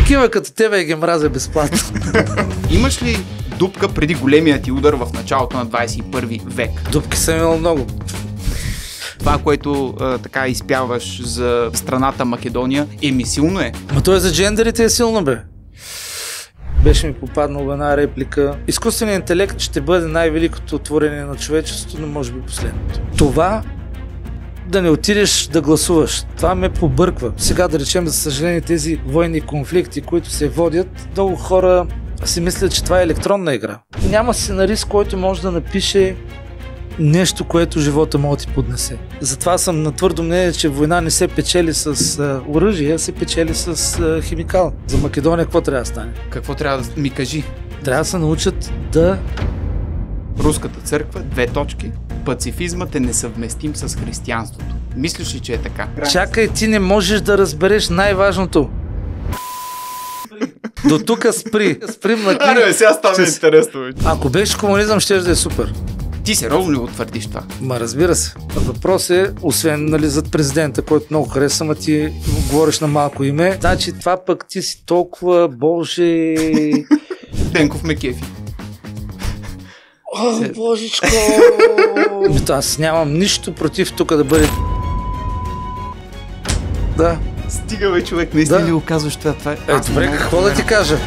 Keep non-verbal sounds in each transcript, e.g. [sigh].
Такива като тебе ги мразя безплатно. [laughs] Имаш ли дупка преди големия ти удар в началото на 21 век? Дупки съм имал много. Това, което а, така изпяваш за страната Македония, ми силно е. Ма то е за джендерите е силно, бе беше ми попаднала една реплика. Изкуственият интелект ще бъде най-великото отворение на човечеството, но може би последното. Това да не отидеш да гласуваш. Това ме побърква. Сега да речем, за съжаление, тези военни конфликти, които се водят, много хора си мислят, че това е електронна игра. Няма сценарист, който може да напише нещо, което живота да ти поднесе. Затова съм на твърдо мнение, че война не се печели с оръжие, а се печели с химикал. За Македония какво трябва да стане? Какво трябва да ми кажи? Трябва да се научат да... Руската църква, две точки, пацифизмът е несъвместим с християнството. Мислиш ли, че е така? Чакай, ти не можеш да разбереш най-важното. До тук спри. Сприм на книга. Аре, сега става Чест... интересно. Ако беше комунизъм, ще да е супер. Ти се ли го твърдиш това? Ма разбира се. Въпрос е, освен нали, зад президента, който много хареса, а ти говориш на малко име. Значи това пък ти си толкова, боже... Денков ме кефи. О, Се... божичко! [laughs] Аз нямам нищо против тук да бъде... Да. Стига бе, човек, наистина да. ли оказваш това? това е... Е, добре, какво да ти кажа?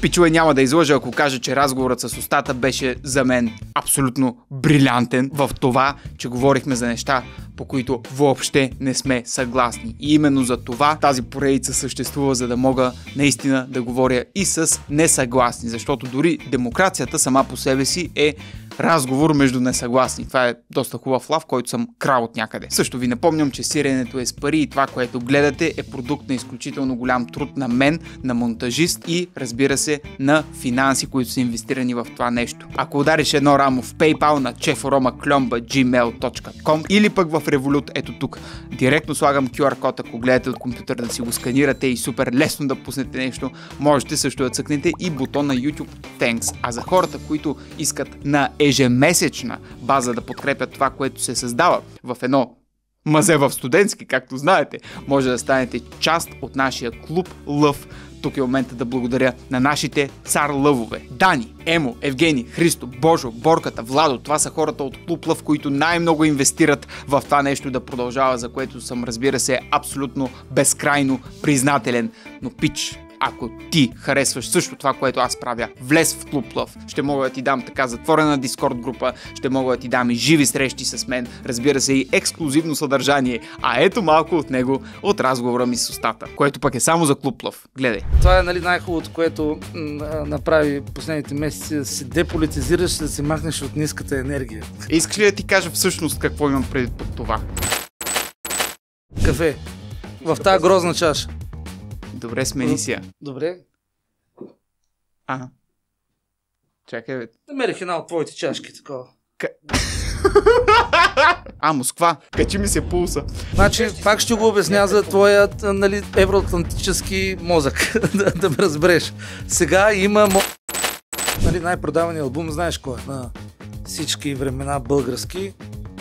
Пичове няма да излъжа, ако кажа, че разговорът с устата беше за мен абсолютно брилянтен в това, че говорихме за неща, по които въобще не сме съгласни. И именно за това тази поредица съществува, за да мога наистина да говоря и с несъгласни, защото дори демокрацията сама по себе си е разговор между несъгласни. Това е доста хубав лав, който съм крал от някъде. Също ви напомням, че сиренето е с пари и това, което гледате е продукт на изключително голям труд на мен, на монтажист и разбира се на финанси, които са инвестирани в това нещо. Ако удариш едно рамо в PayPal на cheforoma.gmail.com или пък в Revolut, ето тук. Директно слагам QR код, ако гледате от компютъра да си го сканирате и супер лесно да пуснете нещо, можете също да цъкнете и бутон на YouTube Thanks. А за хората, които искат на ежемесечна база да подкрепят това, което се създава в едно мазе в студентски, както знаете, може да станете част от нашия клуб Лъв тук е момента да благодаря на нашите цар лъвове. Дани, Емо, Евгени, Христо, Божо, Борката, Владо, това са хората от Клуб Лъв, които най-много инвестират в това нещо да продължава, за което съм, разбира се, абсолютно безкрайно признателен. Но пич, ако ти харесваш също това, което аз правя, влез в Клуб Лъв. Ще мога да ти дам така затворена Дискорд група, ще мога да ти дам и живи срещи с мен, разбира се и ексклюзивно съдържание. А ето малко от него от разговора ми с устата, което пък е само за Клуб Лъв. Гледай. Това е нали, най-хубавото, което направи последните месеци, да се деполитизираш, да се махнеш от ниската енергия. Искаш ли да ти кажа всъщност какво имам преди под това? Кафе. В тази грозна чаша. Добре, смени си я. Добре. А. Чакай, бе. Намерих една от твоите чашки, такова. К... [laughs] а, Москва. Качи ми се пулса. Значи, пак ще го обясня за твоят нали, евроатлантически мозък. [laughs] да, да ме разбереш. Сега има нали, най-продавания албум, знаеш кой е? На всички времена български.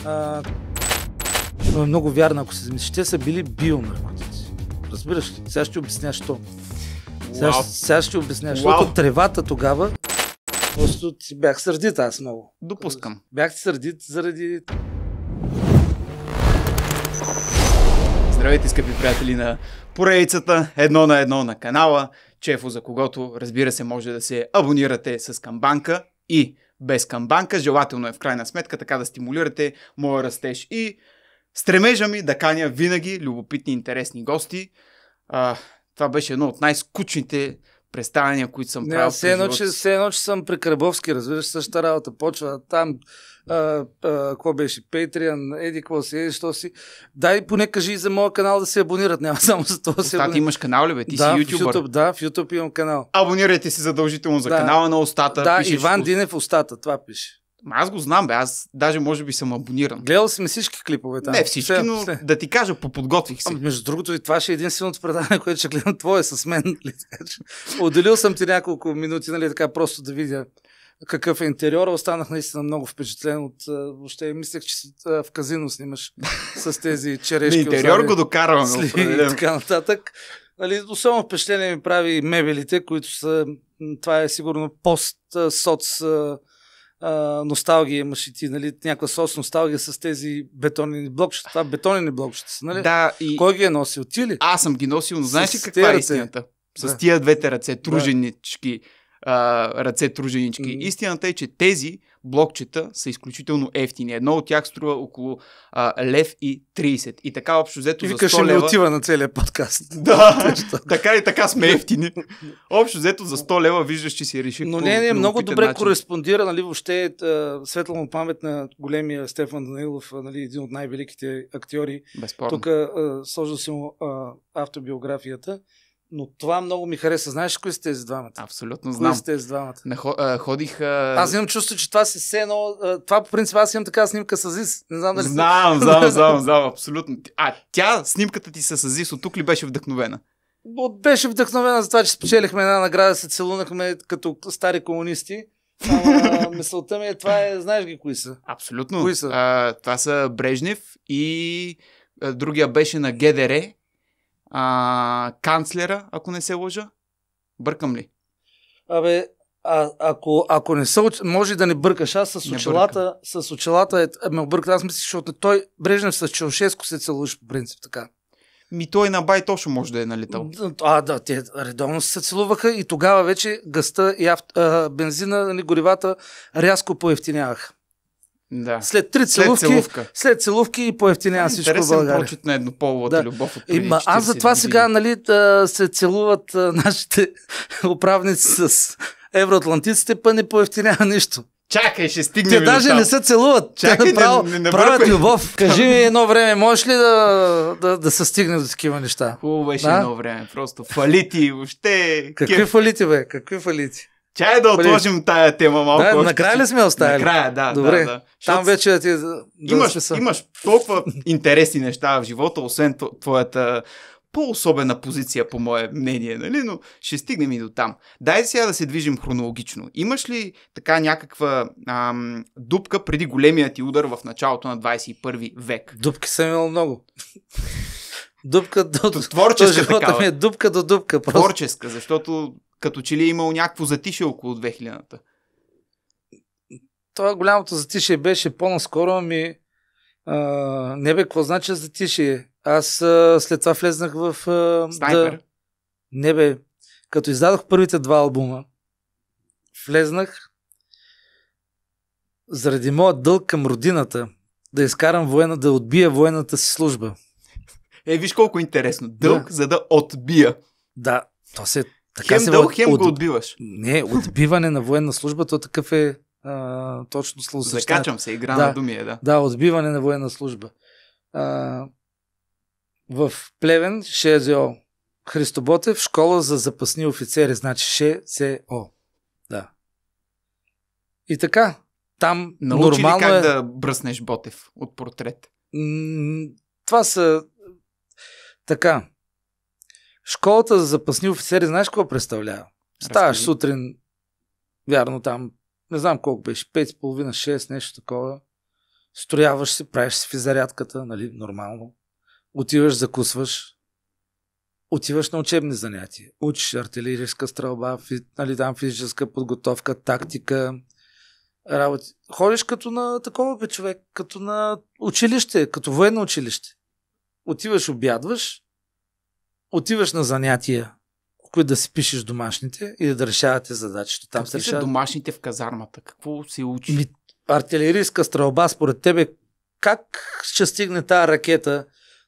А, е много вярно, ако се те са били бионаркотици. Разбираш ли? Сега ще обясня, що. Сега, wow. сега ще обясня, wow. защото тревата тогава Просто си бях сърдит аз много. Допускам. Бях сърдит заради... Здравейте, скъпи приятели на поредицата, едно на едно на канала, Чефо за когото, разбира се, може да се абонирате с камбанка и без камбанка. Желателно е в крайна сметка така да стимулирате моя растеж и Стремежа ми да каня винаги любопитни и интересни гости. А, това беше едно от най-скучните представяния, които съм правил. Все едно, че, все едно, че съм при Кръбовски, разбираш, същата работа почва там. А, какво беше? Patreon, еди, какво си, еди, що си. Дай поне кажи и за моя канал да се абонират, няма само за това се Ти имаш канал ли, бе? Ти да, си ютубър. YouTube, да, в YouTube имам канал. Абонирайте се задължително за да. канала на Остата. Да, пишеш... Иван Динев Остата, това пише. Аз го знам, бе. Аз даже може би съм абониран. Гледал си ми всички клипове там. Не всички, но все. да ти кажа, поподготвих се. А, ами, между другото, и това ще е единственото предаване, [laughs] което ще гледам твое е с мен. Нали, Отделил съм ти няколко минути, нали, така просто да видя какъв е интериор, Останах наистина много впечатлен от... Въобще мислех, че в казино снимаш с тези черешки. Интериор го докарвам. и така нататък. Нали, особено впечатление ми прави мебелите, които са... Това е сигурно пост-соц а, носталгия имаш и ти, нали, някаква сос носталгия с тези бетонени блокчета. Това бетонени блокчета са, нали? Да, и... Кой ги е носил? Ти ли? Аз съм ги носил, но знаеш ли каква е истината? С да. тия двете ръце, труженички. Да а, ръце труженички. Mm-hmm. Истината е, че тези блокчета са изключително ефтини. Едно от тях струва около а, лев и 30. И така общо взето Вика, за 100 лева... отива на целия подкаст. [laughs] Да, [laughs] така и така сме ефтини. общо взето за 100 лева виждаш, че си реши. Но по, не, не, много добре начин. кореспондира, нали, въобще светла му памет на големия Стефан Данилов, нали, един от най-великите актьори. Безспорно. Тук сложил си му автобиографията но това много ми хареса. Знаеш кои сте тези двамата? Абсолютно знам. Кои сте тези двамата? Нахо, а, ходих... А... Аз имам чувство, че това се все едно... Това по принцип аз имам така снимка с Азис. Не знам дали Знам, знам, [laughs] знам, знам, абсолютно. А тя, снимката ти с Азис, от тук ли беше вдъхновена? Беше вдъхновена за това, че спечелихме една награда, се целунахме като стари комунисти. Ама [laughs] мисълта ми е, това е, знаеш ги кои са. Абсолютно. Кои са? А, това са Брежнев и а, другия беше на ГДР а, канцлера, ако не се лъжа. Бъркам ли? Абе, а, ако, ако не се, може да не бъркаш. Аз с очилата, с очелата е, ме обърка. Аз мисля, защото той Брежнев с Челшеско се целуваш по принцип така. Ми той на бай точно може да е налетал. А, да, те редовно се целуваха и тогава вече гъста и авто, а, бензина, нали, горивата рязко поевтиняваха. Да. След три целувки, след целувка. След целувки и поевтинява е, всичко в България. прочит на еднополовата да. любов от Има, Аз затова сега нали, да се целуват а, нашите [laughs] управници с евроатлантиците, па не поевтинява нищо. Чакай, ще стигнем. Те даже там. не се целуват. Чакай, Те прав, не, не, правят любов. [laughs] Кажи ми едно време, можеш ли да, да, да се стигне до такива неща? Хубаво беше да? едно време. Просто фалити въобще. Какви кеф. фалити, бе? Какви фалити? Чай да отложим тая тема малко. Да, още, накрая ли сме оставили? Накрая, да. Добре. Да, да. Там вече е да ти... имаш, да имаш толкова интересни неща в живота, освен твоята по-особена позиция, по мое мнение, нали? но ще стигнем и до там. Дай сега да се движим хронологично. Имаш ли така някаква ам, дупка преди големия ти удар в началото на 21 век? Дупки съм имал много. дупка до... Творческа живота такава. ми е дупка до дупка. Просто. Творческа, защото като че ли е имал някакво затише около 2000-та. Това голямото затише беше по-наскоро ми... А, не бе, какво значи затише? Аз а, след това влезнах в... А, Снайпер? Да, не бе. Като издадох първите два албума, влезнах заради моят дълг към родината да изкарам воена, да отбия военната си служба. Е, виж колко интересно. Дълг, да. за да отбия. Да, то се така хем дълг, хем от... го отбиваш. Не, отбиване на военна служба, то такъв е а, точно слово. Закачвам се, игра да, на думи е, да. Да, отбиване на военна служба. А, в Плевен, ШЗО, Христо Ботев, школа за запасни офицери, значи ШСО. Да. И така, там Научи нормално как е... да бръснеш Ботев от портрет? М- това са така, Школата за запасни офицери, знаеш какво представлява? Ставаш Разкажи. сутрин, вярно там, не знам колко беше, 5,5-6, нещо такова. Строяваш се, правиш си физарядката, нали, нормално. Отиваш, закусваш. Отиваш на учебни занятия. Учиш артилерийска стрелба, фи, нали, там физическа подготовка, тактика, работи. Ходиш като на такова бе човек, като на училище, като военно училище. Отиваш, обядваш, отиваш на занятия, които да си пишеш домашните и да решавате задачите. Там се решават... домашните в казармата? Какво се учи? Ми, артилерийска стрелба, според тебе, как ще стигне тази ракета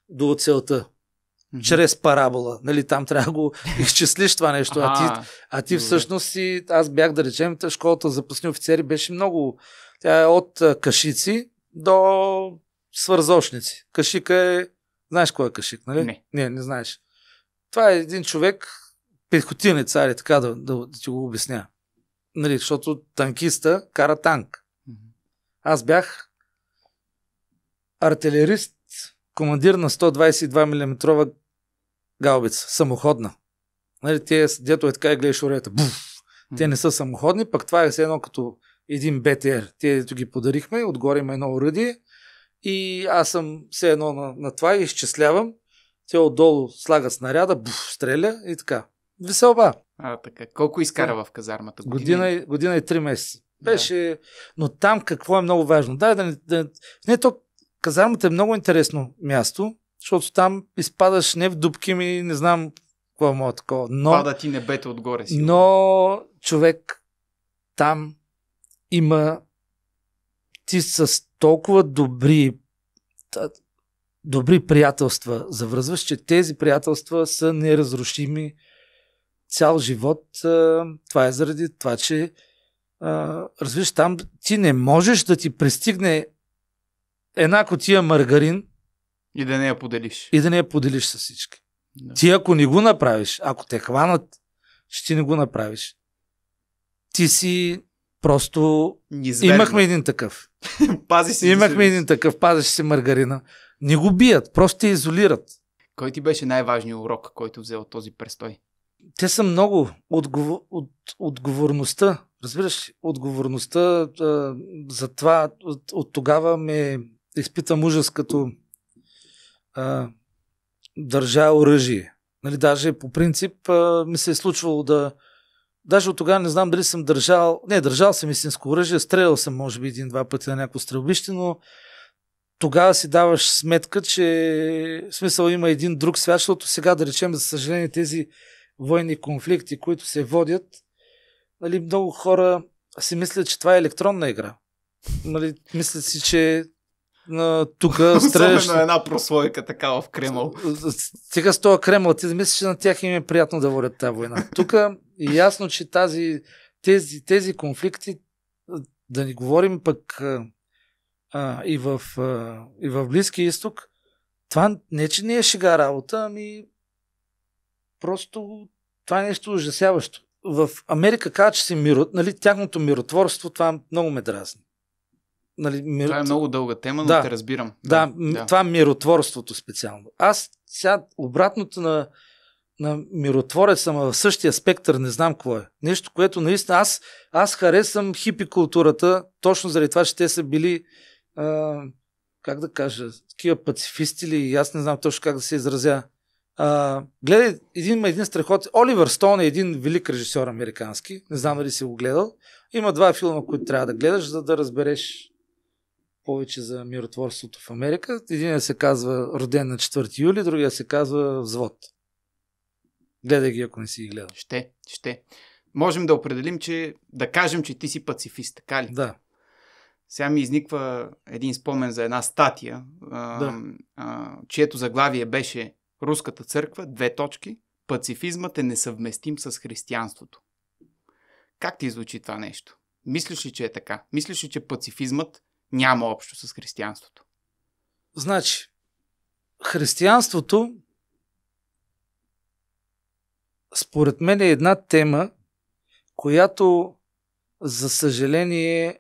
до целта? Mm-hmm. Чрез парабола. Нали, там трябва да го [laughs] изчислиш това нещо. А, ти, а ти всъщност си, аз бях да речем, школата за пъсни офицери беше много. Тя е от кашици до свързочници. Кашика е. Знаеш кой е кашик, нали? Не. Не, не знаеш. Това е един човек, пехотинец, цари, е така да, да, да ти го обясня. Нали, защото танкиста кара танк. Аз бях артилерист, командир на 122 мм гаубица, самоходна. Нали, те, дето е така и гледаш урета. Буф! Те не са самоходни, пък това е все едно като един БТР. Те дето ги подарихме, отгоре има едно оръдие и аз съм все едно на, на това и изчислявам те отдолу слага снаряда, буф, стреля и така. Веселба. А, така. Колко изкара да. в казармата? Година, година, и, три месеца. Беше, да. но там какво е много важно? Дай да не, да, не то казармата е много интересно място, защото там изпадаш не в дубки ми, не знам какво е мога такова. Но, Пада ти небето отгоре си. Но човек там има ти с толкова добри добри приятелства завръзваш, че тези приятелства са неразрушими цял живот. Това е заради това, че развиш там, ти не можеш да ти пристигне една котия маргарин и да не я поделиш. И да не я поделиш с всички. Да. Ти ако не го направиш, ако те хванат, ще ти не го направиш. Ти си просто... Низверно. Имахме един такъв. [laughs] Пази си. Имахме един такъв, Пазиш си маргарина. Не го бият, просто те изолират. Кой ти беше най-важният урок, който взел този престой? Те са много. Отговор... От... Отговорността. Разбираш, отговорността а, за това от, от тогава ме изпитам ужас като а, държа оръжие. Нали, даже по принцип а, ми се е случвало да... Даже от тогава не знам дали съм държал... Не, държал съм истинско оръжие, стрелял съм може би един-два пъти на някакво стрелбище, но тогава си даваш сметка, че в смисъл има един друг свят, защото сега да речем, за съжаление, тези военни конфликти, които се водят, нали, много хора си мислят, че това е електронна игра. Нали, мислят си, че на, тук стреляш... Особено една прослойка такава в Кремъл. Сега с това Кремъл, ти да мислиш, че на тях им е приятно да водят тази война. Тук е ясно, че тази, тези, тези конфликти, да ни говорим пък е, а, и, в, а, и в Близкия изток, това не, че не е шега работа, ами просто това е нещо ужасяващо. В Америка казва, че си мирот, нали, тяхното миротворство, това много ме дразни. Нали, мир... Това е много дълга тема, но да, те разбирам. Да, да, да, това миротворството специално. Аз сега обратното на, на миротворец, съм в същия спектър не знам какво е. Нещо, което наистина аз, аз харесвам хипи културата, точно заради това, че те са били а, как да кажа, такива пацифисти ли, аз не знам точно как да се изразя. А, гледай, един, един страхот. Оливър Стоун е един велик режисьор американски. Не знам дали си го гледал. Има два филма, които трябва да гледаш, за да разбереш повече за миротворството в Америка. Един се казва Роден на 4 юли, другия се казва Взвод. Гледай ги, ако не си ги гледал. Ще, ще. Можем да определим, че да кажем, че ти си пацифист, така ли? Да. Сега ми изниква един спомен за една статия, да. а, чието заглавие беше Руската църква, две точки, пацифизмът е несъвместим с християнството. Как ти звучи това нещо? Мислиш ли, че е така? Мислиш ли, че пацифизмът няма общо с християнството? Значи, християнството според мен е една тема, която за съжаление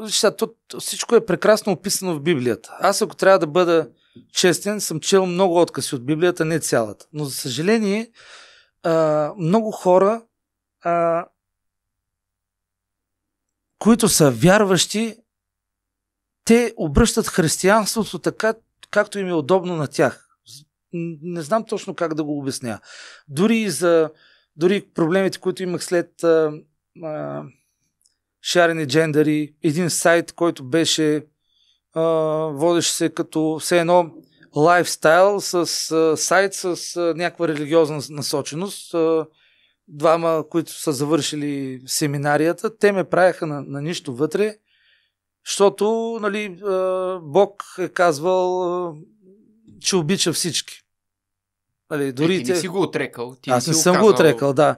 Вижте, всичко е прекрасно описано в Библията. Аз ако трябва да бъда честен, съм чел много откази от Библията, не цялата. Но за съжаление, а, много хора, а, които са вярващи, те обръщат християнството така, както им е удобно на тях. Не знам точно как да го обясня. Дори за дори проблемите, които имах след а, а, шарени джендери, един сайт, който беше а, водеше се като все едно лайфстайл с а, сайт с а, някаква религиозна насоченост. А, двама, които са завършили семинарията, те ме правяха на, на нищо вътре, защото нали, а, Бог е казвал, а, че обича всички. Нали, дори е, ти не те... си го отрекал. Ти Аз не, не съм го отрекал, да.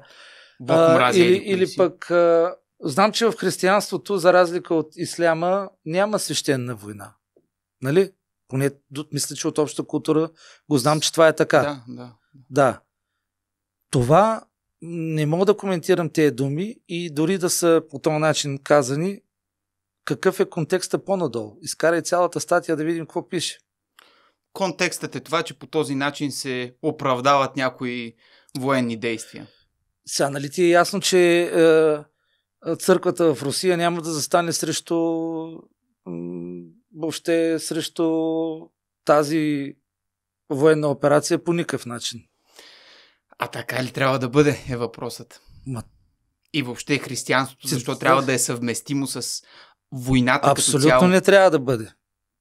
Бог мрази, а, нали, или, или пък а, Знам, че в християнството, за разлика от исляма, няма свещена война. Нали? Поне мисля, че от обща култура го знам, че това е така. Да, да. да. Това не мога да коментирам тези думи и дори да са по този начин казани, какъв е контекста по-надолу. Изкарай цялата статия да видим какво пише. Контекстът е това, че по този начин се оправдават някои военни действия. Сега, нали ти е ясно, че е, църквата в Русия няма да застане срещу въобще срещу тази военна операция по никакъв начин. А така ли трябва да бъде е въпросът? Ма... И въобще християнството, защо трябва да е съвместимо с войната Абсолютно като цяло? не трябва да бъде.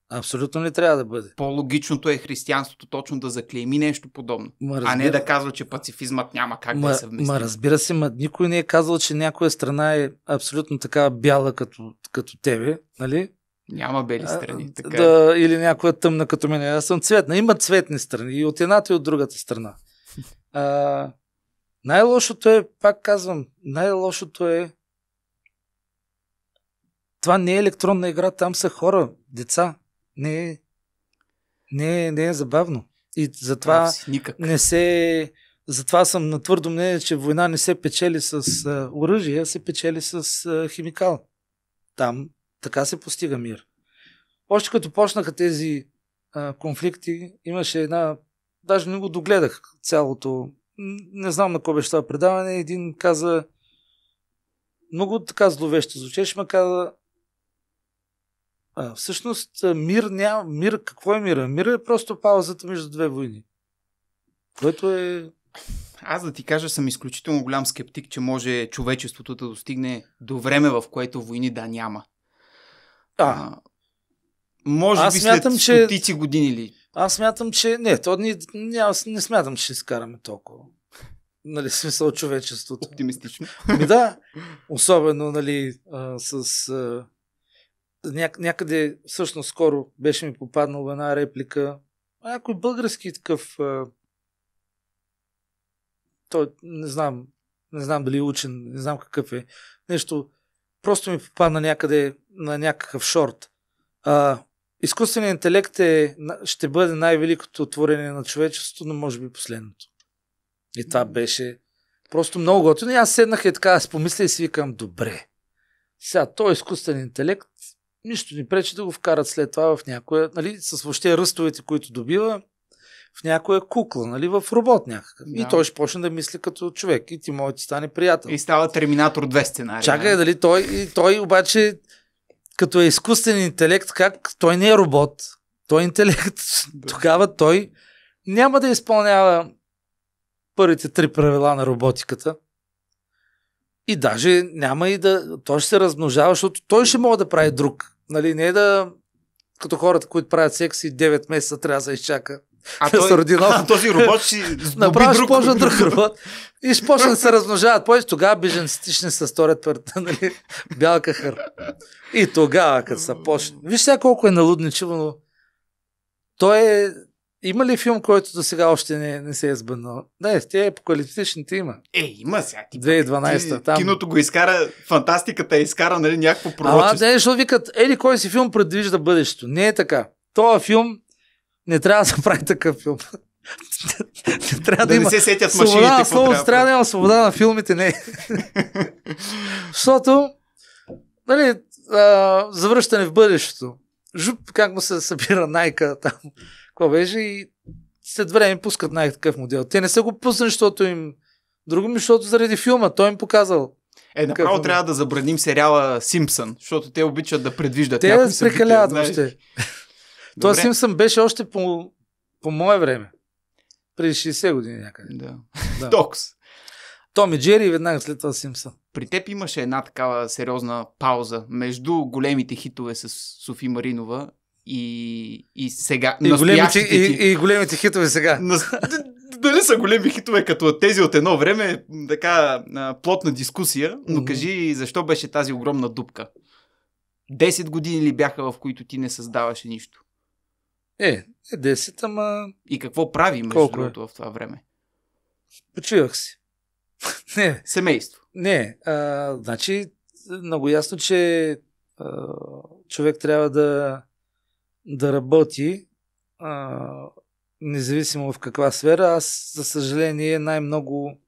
Абсолютно не трябва да бъде. По-логичното е християнството точно да заклейми нещо подобно, ма, разбира... а не да казва, че пацифизмът няма как ма, да е се вмести. Ма разбира се, ма, никой не е казал, че някоя страна е абсолютно така бяла като, като тебе, нали? Няма бели страни. Така. Е. да, или някоя тъмна като мен. Аз съм цветна. Има цветни страни и от едната и от другата страна. А, най-лошото е, пак казвам, най-лошото е това не е електронна игра, там са хора, деца не е, не е, не е забавно. И затова Никак. не се. Затова съм на твърдо мнение, че война не се печели с оръжие, а се печели с а, химикал. Там така се постига мир. Още като почнаха тези а, конфликти, имаше една. Даже не го догледах цялото. Не знам на кой беше това предаване. Един каза. Много така зловещо звучеше, ма каза, а, всъщност, мир няма. Мир, какво е мира? Мир е просто паузата между две войни. Което е. Аз да ти кажа, съм изключително голям скептик, че може човечеството да достигне до време, в което войни да няма. А, а може аз би смятам, след че... стотици години ли? Аз смятам, че не, то ни, не, аз не смятам, че ще изкараме толкова. Нали, смисъл човечеството. Оптимистично. Ами да, [laughs] особено, нали, а, с а, някъде, всъщност, скоро беше ми попаднала една реплика. някой български такъв. Той, не знам, не знам дали е учен, не знам какъв е. Нещо. Просто ми попадна някъде на някакъв шорт. А, изкуственият интелект е, ще бъде най-великото отворение на човечеството, но може би последното. И това беше просто много готино. И аз седнах и така, аз помисля и си викам, добре. Сега, той е изкуствен интелект, нищо ни пречи да го вкарат след това в някоя, нали, с въобще ръстовете, които добива, в някоя кукла, нали, в робот някакъв. Да. И той ще почне да мисли като човек и ти може да стане приятел. И става Терминатор 2 сценария. Чакай, нали? дали той, и той обаче като е изкуствен интелект, как той не е робот, той е интелект. [laughs] Да. Тогава той няма да изпълнява първите три правила на роботиката, и даже няма и да... Той ще се размножава, защото той ще може да прави друг. Нали, не е да... Като хората, които правят секс и 9 месеца трябва да се изчака. А, да той, се а [laughs] този робот ще [laughs] направи друг. друг, друг робот и ще почне да се размножават. Повече тогава беженците ще се сторят твърта, [laughs] нали, Бялка хър. И тогава, като са почне. Виж сега колко е налудничиво, но той е има ли филм, който до сега още не, не се е сбъднал? Да, те е апокалиптичните има. Е, има сега. 2012 та там. Киното го изкара, фантастиката е изкара нали, някакво пророчество. А, да, защото викат, ели кой си филм предвижда бъдещето. Не е така. Това филм не трябва да се прави такъв филм. [laughs] не трябва да, да не има. се сетят машините. Свобода на словото трябва да има свобода на филмите, не. [laughs] Защото, нали, завръщане в бъдещето. Жуп, как му се събира Найка там какво беше и след време пускат най-такъв модел. Те не са го пуснали, защото им друго, защото заради филма. Той им показал. Е, направо трябва да забраним сериала Симпсън, защото те обичат да предвиждат. Те да прекаляват още. [laughs] Той Симпсън беше още по, по мое време. Преди 60 години някъде. Да. да. [laughs] Токс. Том и Джери и веднага след това Симпсън. При теб имаше една такава сериозна пауза между големите хитове с Софи Маринова и, и сега. И големите, ти... и, и големите хитове сега. Дали са големи хитове като тези от едно време, така плотна дискусия, но mm-hmm. кажи защо беше тази огромна дупка? Десет години ли бяха, в които ти не създаваше нищо? Е, е 10, ама... И какво прави, между Колко е? другото, е? в това време? Почивах си. [laughs] не. Семейство. Не, а, значи много ясно, че а, човек трябва да да работи, а, независимо в каква сфера. Аз, за съжаление, най-много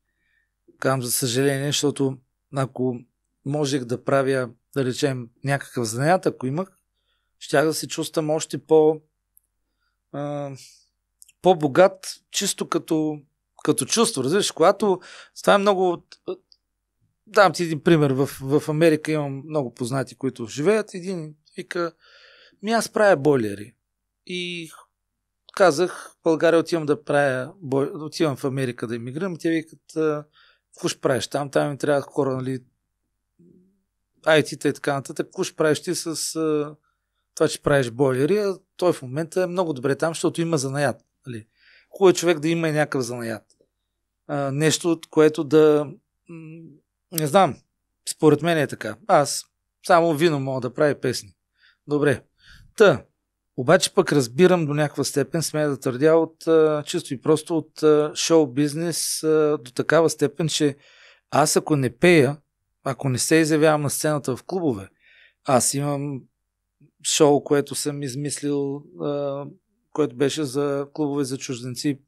кам за съжаление, защото ако можех да правя, да речем, някакъв занят, ако имах, щях да се чувствам още по а, по-богат, чисто като, като чувство. Разбираш, когато това е много... Дам ти един пример. В, в Америка имам много познати, които живеят. Един вика, ми аз правя бойлери. И казах, в България отивам да правя, бой... отивам в Америка да иммигрирам. Те викат, какво ще правиш там? Там ми трябва хора, нали, IT-та и така нататък. Какво ще правиш ти с а, това, че правиш бойлери? А той в момента е много добре там, защото има занаят. Нали? Хубаво е човек да има и някакъв занаят. А, нещо, от което да... М- не знам, според мен е така. Аз само вино мога да правя песни. Добре, Та, обаче пък разбирам до някаква степен, смея да твърдя, от, чисто и просто от шоу-бизнес до такава степен, че аз ако не пея, ако не се изявявам на сцената в клубове, аз имам шоу, което съм измислил, което беше за клубове за чужденци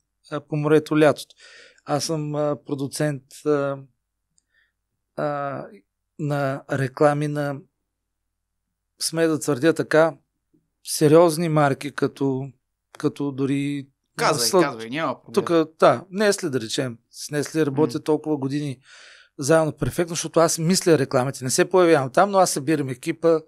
по морето лятото. Аз съм продуцент на реклами на сме да твърдя така, сериозни марки, като, като дори... Казвай, след... казвай, няма проблем. Тук, да, Несли да речем. С Несли работя mm. толкова години заедно перфектно, защото аз мисля рекламите. Не се появявам там, но аз събирам екипа,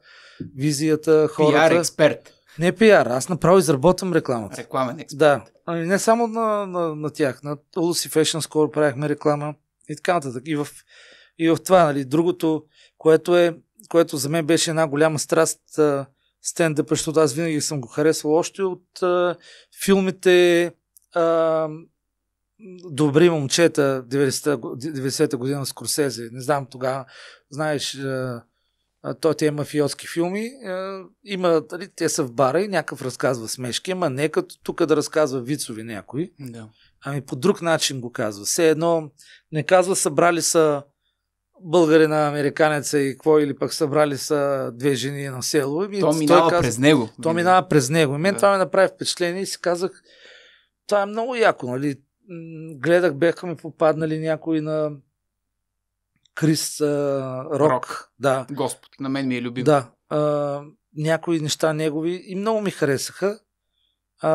визията, хората. Пиар експерт. Не пиар, аз направо изработвам рекламата. Рекламен експерт. Да. Ами не само на, на, на тях, на Lucy Fashion скоро правихме реклама и така нататък. И в, и в това, нали, другото, което е, което за мен беше една голяма страст а, стендъп, защото аз винаги съм го харесвал още от а, филмите а, Добри момчета 90-та, 90-та година с Корсезе. Не знам тогава, знаеш, а, той е мафиотски филми, а, има, дали, те са в бара и някакъв разказва смешки, ама не като тук да разказва вицови някой. Да. Ами по друг начин го казва. Все едно не казва събрали са българина, американеца и какво, или пък събрали са две жени на село. И ами то минава каза, през него. То минава през него. И мен да. това ме направи впечатление и си казах, това е много яко, нали? Гледах, бяха ми попаднали някои на Крис а, Рок. Рок. Да. Господ, на мен ми е любим. Да. А, някои неща негови и много ми харесаха. А,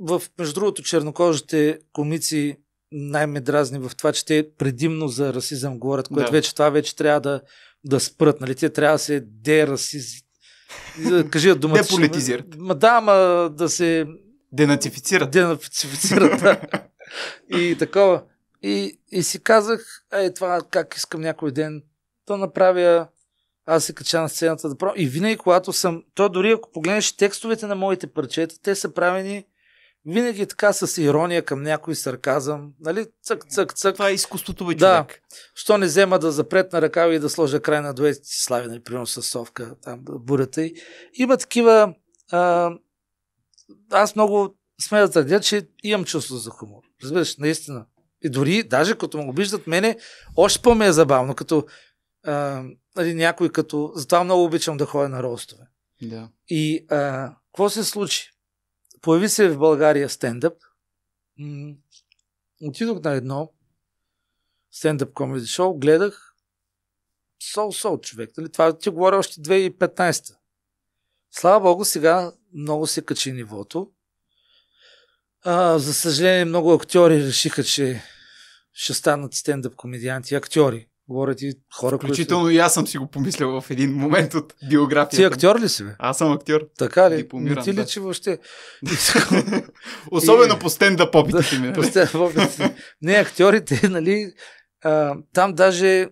в, между другото, чернокожите комици най-ме дразни в това, че те предимно за расизъм говорят, което да. вече това вече трябва да, да спрат. Нали? Те трябва да се дерасизират. Кажи думата. Деполитизират. Ма да, ма да се... Денацифицират. Денацифицират, да. [laughs] И такова. И, и си казах, е това как искам някой ден да направя аз се кача на сцената да про. И винаги, когато съм, то дори ако погледнеш текстовете на моите парчета, те са правени винаги така с ирония към някой сарказъм, нали? Цък, цък, цък. Това е изкуството бе, да. човек. Що не взема да запрет на ръкава и да сложа край на дуетите слави, например, нали, с Совка, там, бурята и. Има такива... А, аз много смея да твърдя, че имам чувство за хумор. Разбираш, наистина. И дори, даже като му обиждат мене, още по-ме е забавно, като а, нали, някой като... Затова много обичам да ходя на ростове. Да. И а, какво се случи? Появи се в България стендъп. Отидох на едно стендъп комеди шоу, гледах сол-сол човек. Нали? Това ти говоря още 2015. Слава Богу, сега много се качи нивото. А, за съжаление, много актьори решиха, че ще станат стендъп комедианти, актьори. Говоря ти хора, Включително които... и аз съм си го помислял в един момент от биографията. Ти актьор ли си? Бе? Аз съм актьор. Така ли? Дипломиран, не ти да. че въобще... [laughs] Особено и... по стенда попите [laughs] да, ми. Нали? По опитите. не, актьорите, [laughs] нали, а, там даже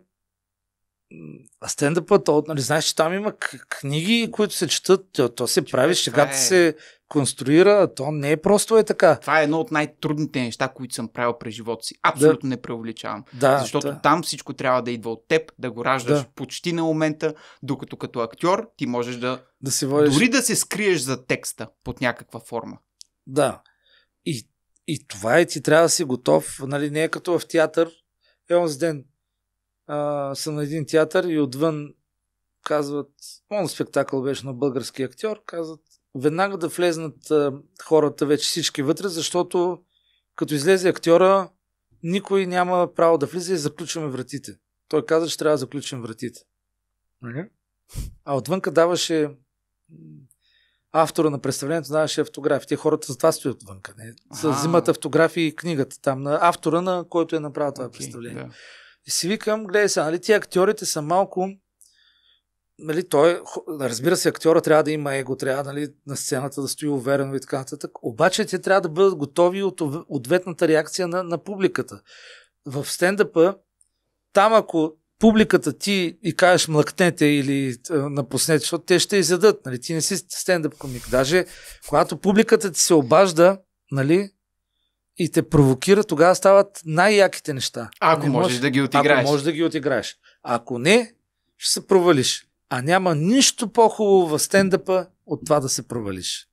а стендъпът, нали, знаеш, че там има книги, които се четат, то, то се прави, шегата е... се конструира, то не е просто е така. Това е едно от най-трудните неща, които съм правил през живота си. Абсолютно да. не преувеличавам. Да, защото да. там всичко трябва да идва от теб, да го раждаш да. почти на момента, докато като актьор ти можеш да... Да се водиш... Дори да се скриеш за текста под някаква форма. Да. И, и това е, ти трябва да си готов. Нали, не е като в театър. Е, онзи ден а, съм на един театър и отвън казват, он спектакъл беше на български актьор, казват, веднага да влезнат а, хората вече всички вътре, защото като излезе актьора, никой няма право да влиза и заключваме вратите. Той каза, че трябва да заключим вратите. Okay. А отвънка даваше автора на представлението даваше автографи. Те хората затова стоят отвънка. Не? За взимат автографи и книгата там на автора, на който е направил това okay, представление. Да. И си викам, гледай сега, нали, ти актьорите са малко нали, той, е разбира се, актьора трябва да има его, трябва нали, на сцената да стои уверено и така нататък. Обаче те трябва да бъдат готови от ответната реакция на, на публиката. В стендъпа, там ако публиката ти и кажеш млъкнете или е, напуснете, защото те ще изядат. Нали? Ти не си стендъп комик. Даже когато публиката ти се обажда, нали, и те провокира, тогава стават най-яките неща. Ако не можеш, можеш да ги отиграеш. Ако можеш да ги отиграеш. Ако не, ще се провалиш. А няма нищо по-хубаво в стендъпа от това да се провалиш.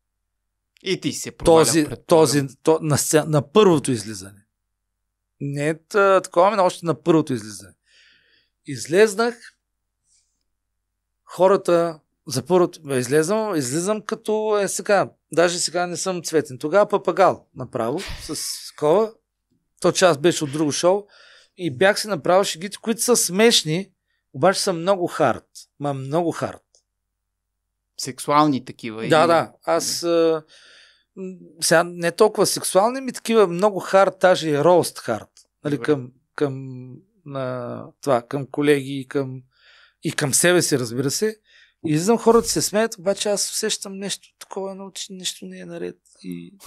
И ти се провалиш. този, този, то, на, сцена, на първото излизане. Не такова, ми още на първото излизане. Излезнах, хората за първото излезам, излизам като е сега. Даже сега не съм цветен. Тогава папагал направо с кола. То част беше от друго шоу. И бях си направил шегите, които са смешни, обаче са много хард. Ма много хард. Сексуални такива. Да, и... да. Аз а, сега не толкова сексуални, ми такива много хард, даже и рост хард. Нали, към, към, на, това, към колеги и към, и към себе си, разбира се. И знам хората се смеят, обаче аз усещам нещо такова, но че нещо не е наред. И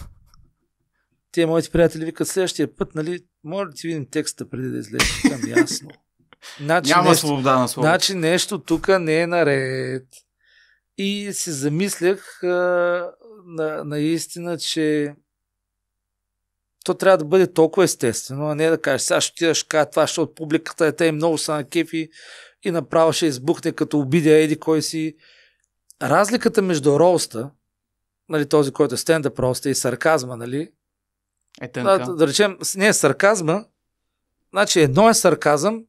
те моите приятели викат следващия път, нали, може да ти видим текста преди да излезе. Там ясно. Значи Няма нещо, свобода на слово. Значи нещо тук не е наред. И се замислях а, на, наистина, че то трябва да бъде толкова естествено, а не да кажеш, сега ще отидеш кажа това, защото публиката е те много са на кефи и направо ще избухне като обидя еди кой си. Разликата между Роста, нали, този, който е стендъп просто и сарказма, нали, е Да, да речем, не е сарказма, значи едно е сарказъм,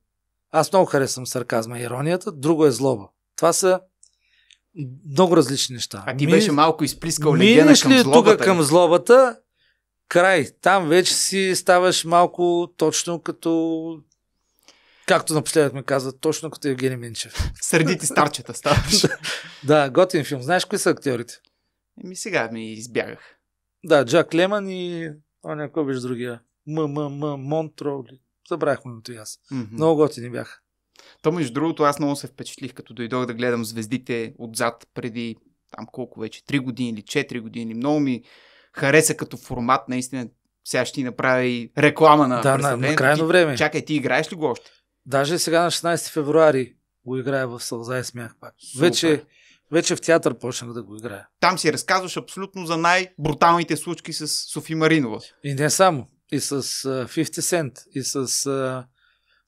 аз много харесвам сарказма и иронията, друго е злоба. Това са много различни неща. А ти Ми... беше малко изплискал легена към ли злобата? тук към злобата, край. Там вече си ставаш малко точно като Както напоследък ми каза, точно като Евгений Минчев. [laughs] Средите старчета ставаш. [laughs] да, готин филм. Знаеш кои са актьорите? Еми сега ми избягах. Да, Джак Леман и... О, някой беше другия. М, м, м, Монтро забравих минуто и аз. Mm-hmm. Много готини бяха. То, между другото, аз много се впечатлих, като дойдох да гледам звездите отзад преди там колко вече, 3 години или 4 години. Много ми хареса като формат, наистина сега ще ти направи реклама на Да, на, на крайно време. чакай, ти играеш ли го още? Даже сега на 16 февруари го играя в Сълза и смях пак. Вече, вече в театър почнах да го играя. Там си разказваш абсолютно за най-бруталните случки с Софи Маринова. И не само и с 50 Cent, и с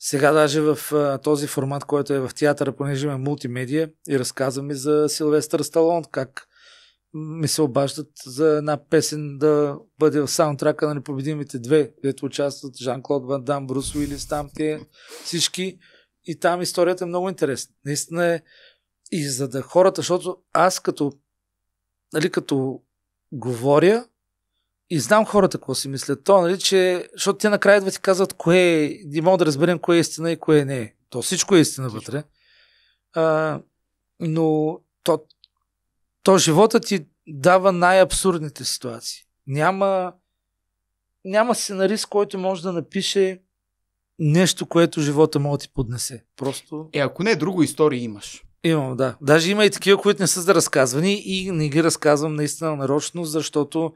сега даже в този формат, който е в театъра, понеже имаме мултимедия и разказваме за Силвестър Сталон, как ми се обаждат за една песен да бъде в саундтрака на Непобедимите две, където участват Жан-Клод Ван Дам, Брус Уилис, там те всички. И там историята е много интересна. Наистина е и за да хората, защото аз като, нали, като говоря, и знам хората какво си мислят. То, нали, че, защото те накрая идват и казват, кое е, не мога да разберем кое е истина и кое не е. То всичко е истина вътре. А, но то, то живота ти дава най-абсурдните ситуации. Няма, няма сценарист, който може да напише нещо, което живота може да ти поднесе. Просто... Е, ако не, друго истории имаш. Имам, да. Даже има и такива, които не са за разказвани и не ги разказвам наистина нарочно, защото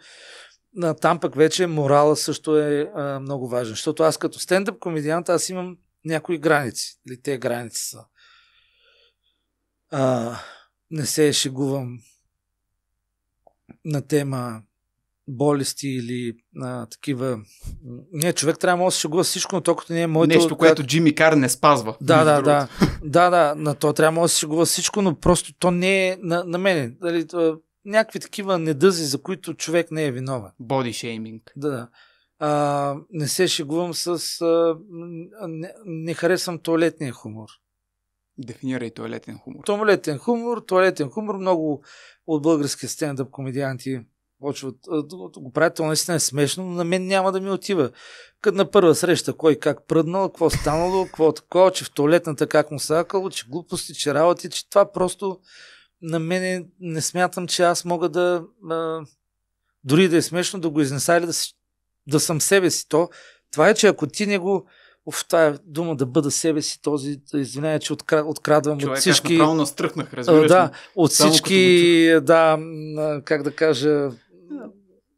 на там пък вече морала също е а, много важен. Защото аз като стендъп комедиант, аз имам някои граници. Ли те граници са. А, не се шегувам на тема болести или а, такива. Не, човек трябва да се шегува всичко, но толкова не е моето. Нещо, което как... Джимми Кар не спазва. Да, да, да. да, да. На то трябва да се шегува всичко, но просто то не е на, на мене. Дали, някакви такива недъзи, за които човек не е виновен. Боди шейминг. Да. А, не се шегувам с... А, не, не харесвам туалетния хумор. Дефинирай туалетен хумор. Туалетен хумор, туалетен хумор. Много от българския стендъп комедианти почват, го правят, това наистина е смешно, но на мен няма да ми отива. Като на първа среща, кой как пръднал, какво станало, какво такова, че в туалетната как му сакало, че глупости, че работи, че това просто на мене не смятам, че аз мога да. А, дори да е смешно, да го изнеса или да, си, да съм себе си. То, това е, че ако ти не го. Оф, тая дума да бъда себе си, този, извиняя, че откра, открадвам Човек, от всички... Човек, настръхнах, разбираш. Да, от всички, да, как да кажа...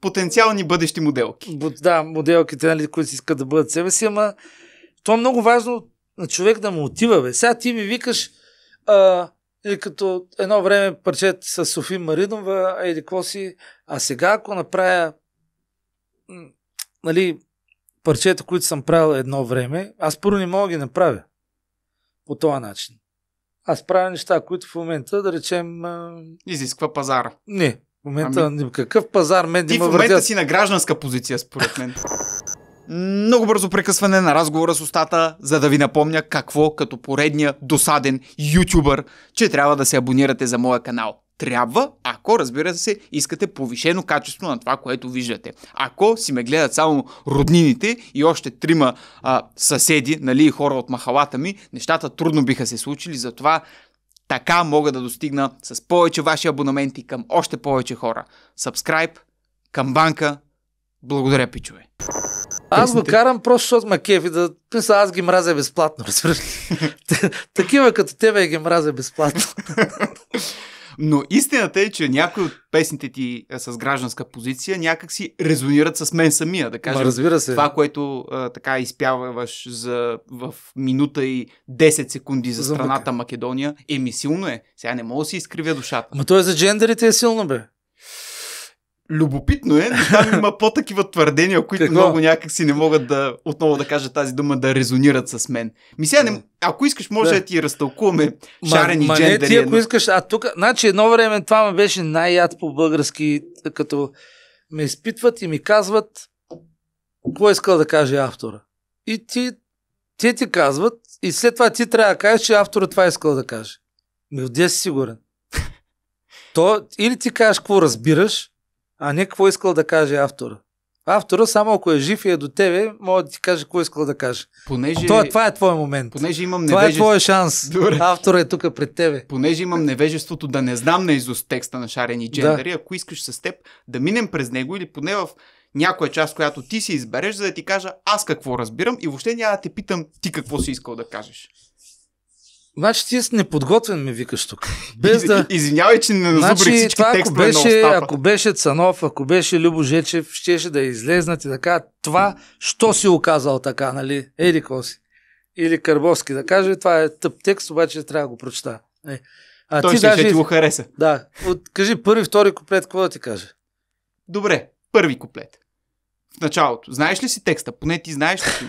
Потенциални бъдещи моделки. Да, моделките, нали, които искат да бъдат себе си, ама то е много важно на човек да му отива, бе. Сега ти ми викаш, а, или като едно време парчет с Софи Маринова, айде какво си, а сега ако направя нали, парчета, които съм правил едно време, аз първо не мога да ги направя по този начин. Аз правя неща, които в момента, да речем... Изисква пазара. Не, в момента ами... какъв пазар мен Ти в момента въртят... си на гражданска позиция, според мен. [laughs] Много бързо прекъсване на разговора с устата, за да ви напомня какво като поредния досаден ютубър, че трябва да се абонирате за моя канал. Трябва, ако разбира се, искате повишено качество на това, което виждате. Ако си ме гледат само роднините и още трима а, съседи, нали, хора от махалата ми, нещата трудно биха се случили, затова така мога да достигна с повече ваши абонаменти към още повече хора. Subscribe, камбанка. Благодаря, пичове! Аз го карам просто, защото ме кефи. Да... Мисля, аз ги мразя безплатно, разбираш [laughs] Такива като тебе ги мразя безплатно. [laughs] Но истината е, че някои от песните ти е, с гражданска позиция някак си резонират с мен самия, да кажем. Ма, разбира се. Това, което а, е, така изпяваш за, в минута и 10 секунди за страната Македония, е ми силно е. Сега не мога да си изкривя душата. Ма то е за джендерите е силно, бе. Любопитно е, но там има [laughs] по-такива твърдения, които Какво? много някакси не могат да, отново да кажа тази дума, да резонират с мен. Мисля, не, ако искаш, може да, да ти разтълкуваме шарен ма, и джендър. Не, ти ако искаш, а тук, значи едно време това ме беше най-яд по-български, като ме изпитват и ми казват какво искал да каже автора. И ти, те ти казват и след това ти трябва да кажеш, че автора това искал да каже. Ми, си сигурен? [laughs] То, или ти кажеш какво разбираш, а не какво искал да каже автора. Автора, само ако е жив и е до тебе, мога да ти каже какво искал да каже. Понеже... Това, това е твой момент. Понеже имам това е невежество... Това е твой шанс. Добре. Автора е тук пред тебе. Понеже имам невежеството да не знам на изус текста на Шарени Джендери, да. ако искаш с теб да минем през него или поне в някоя част, която ти си избереш, за да ти кажа аз какво разбирам и въобще няма да те питам ти какво си искал да кажеш. Значи ти си неподготвен, ми викаш тук. Без [laughs] да... Извинявай, че не значи, всички това, ако беше, на ако беше Цанов, ако беше Любо Жечев, щеше да излезнат и да кажа това, що си оказал така, нали? Еди си. Или Карбовски да каже, това е тъп текст, обаче трябва да го прочета. Е. А Той ти ще, даже... ще ти го хареса. Да. От, кажи първи, втори куплет, какво да ти каже? Добре, първи куплет. В началото. Знаеш ли си текста? Поне ти знаеш ли си?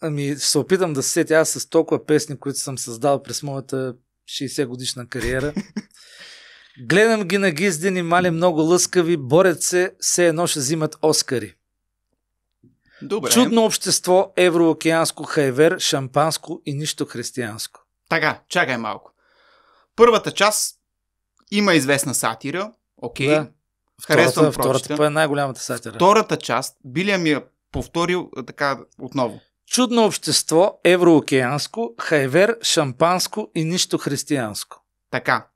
Ами, се опитам да се сетя аз с толкова песни, които съм създал през моята 60 годишна кариера. [laughs] Гледам ги на гиздени, мали много лъскави, борят се, все едно ще взимат Оскари. Добре. Чудно общество, евроокеанско, хайвер, шампанско и нищо християнско. Така, чакай малко. Първата част има известна сатира, окей. Да. Харесвам втората, втората е най-голямата сатира. Втората част, Билия ми я е повторил така отново. Чудно общество, евроокеанско, хайвер, шампанско и нищо християнско. Така.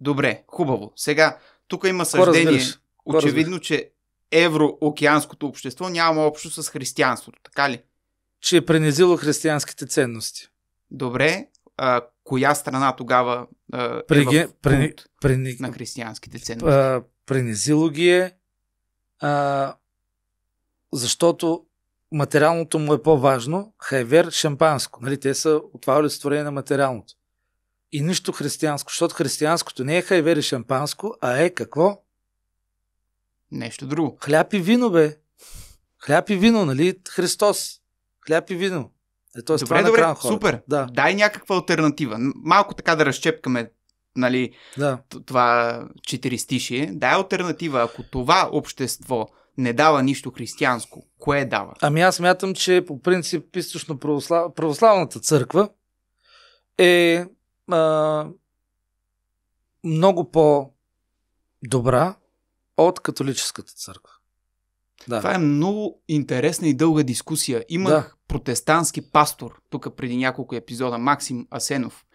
Добре, хубаво. Сега, тук има съждение. Очевидно, че евроокеанското общество няма общо с християнството, така ли? Че е пренезило християнските ценности. Добре, а, коя страна тогава а, при, е в прени, прени, на християнските ценности? А, пренезило ги е, а, защото материалното му е по-важно, хайвер, шампанско. Нали? Те са от това олицетворение на материалното. И нищо християнско, защото християнското не е хайвер и шампанско, а е какво? Нещо друго. Хляб и вино, бе. Хляб и вино, нали? Христос. Хляб и вино. Е, тоест, добре, това е добре, хора. супер. Да. Дай някаква альтернатива. Малко така да разчепкаме нали, да. това четиристишие. Дай альтернатива. Ако това общество не дава нищо християнско. Кое дава? Ами аз мятам, че по принцип източно православ... православната църква е а, много по-добра от католическата църква. Да. Това е много интересна и дълга дискусия. Имах да. протестантски пастор тук преди няколко епизода, Максим Асенов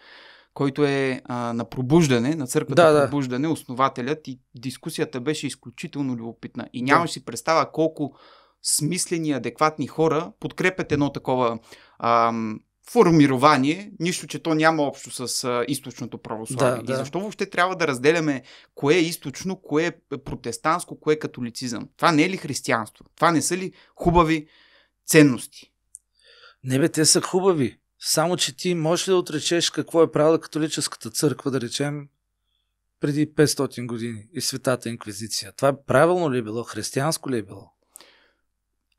който е а, на пробуждане, на църквата да, да. пробуждане, основателят и дискусията беше изключително любопитна. И нямаш да. си представа колко смислени, адекватни хора подкрепят едно такова ам, формирование, нищо, че то няма общо с а, източното православие. Да, да. И защо въобще трябва да разделяме кое е източно, кое е протестантско, кое е католицизъм? Това не е ли християнство? Това не са ли хубави ценности? Не бе, те са хубави. Само, че ти можеш ли да отречеш какво е правила католическата църква, да речем, преди 500 години и светата инквизиция? Това е правилно ли е било? Християнско ли е било?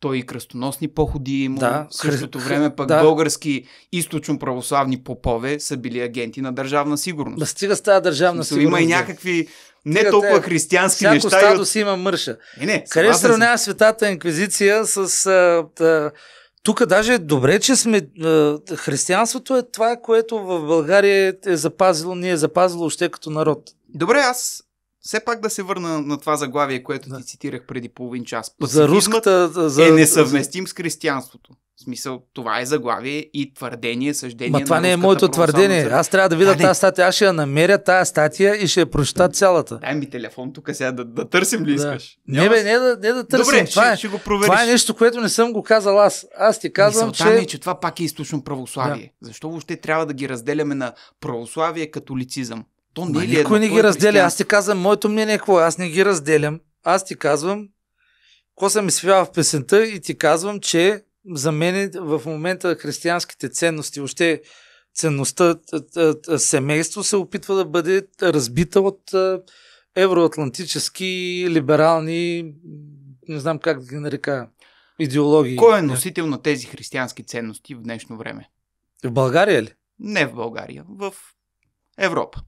Той и кръстоносни походи е има. Да, в същото хр... време пък да. български източно православни попове са били агенти на държавна сигурност. Да стига с тази държавна сигурност. Има и някакви не Тига толкова те, християнски всяко неща. Всяко стадо от... си има мърша. Не, не, Къде сравнява Светата Инквизиция с а, та, тук даже е добре, че сме. Християнството е това, което в България е запазило, ни е запазило още като народ. Добре, аз все пак да се върна на това заглавие, което да. ти цитирах преди половин час. Пацифизмът за руската за... е несъвместим с християнството. В смисъл, това е заглавие и твърдение, съждение. Ма това не е моето твърдение. Аз трябва да видя тази статия. Аз ще я намеря тази статия и ще я прочета цялата. Дай ми телефон тук сега да, да търсим ли да. искаш. Не, бе, не да, не да търсим. Добре, това, ще, е, ще го провериш. това е нещо, което не съм го казал аз. Аз ти казвам, Мисълта че... Ми е, че това пак е източно православие. Да. Защо въобще трябва да ги разделяме на православие католицизъм? То не Ма, е ли никой не ги е разделя. Аз ти казвам, моето мнение е какво е? Аз не ги разделям. Аз ти казвам, какво съм изпява в песента и ти казвам, че за мен в момента християнските ценности, още ценността семейство се опитва да бъде разбита от евроатлантически, либерални, не знам как да ги нарека, идеологии. Кой е носител на тези християнски ценности в днешно време? В България ли? Не в България, в Европа.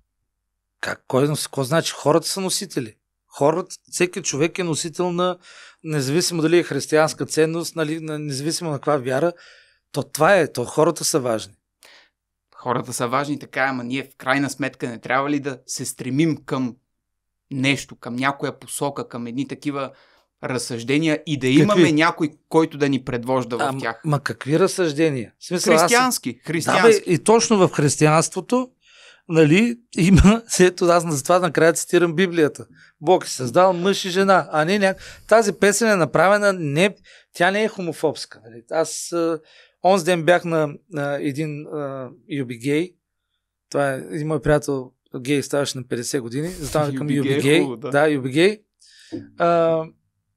Как? Кой, е кой значи? Хората са носители хората, всеки човек е носител на, независимо дали е християнска ценност, нали, независимо на каква вяра, то това е, то хората са важни. Хората са важни, така, ама ние в крайна сметка не трябва ли да се стремим към нещо, към някоя посока, към едни такива разсъждения и да какви? имаме някой, който да ни предвожда в тях. Ма какви разсъждения? смисъл, християнски, аз... християнски. Да, бе, и точно в християнството нали, има, след [laughs] това, аз затова накрая цитирам Библията. Бог е създал мъж и жена, а не няк... Тази песен е направена, не, тя не е хомофобска. Нали. Аз онз ден бях на, на един а, юби гей, това е един мой приятел, гей, ставаше на 50 години, затова към юби гей. Да, да юби гей.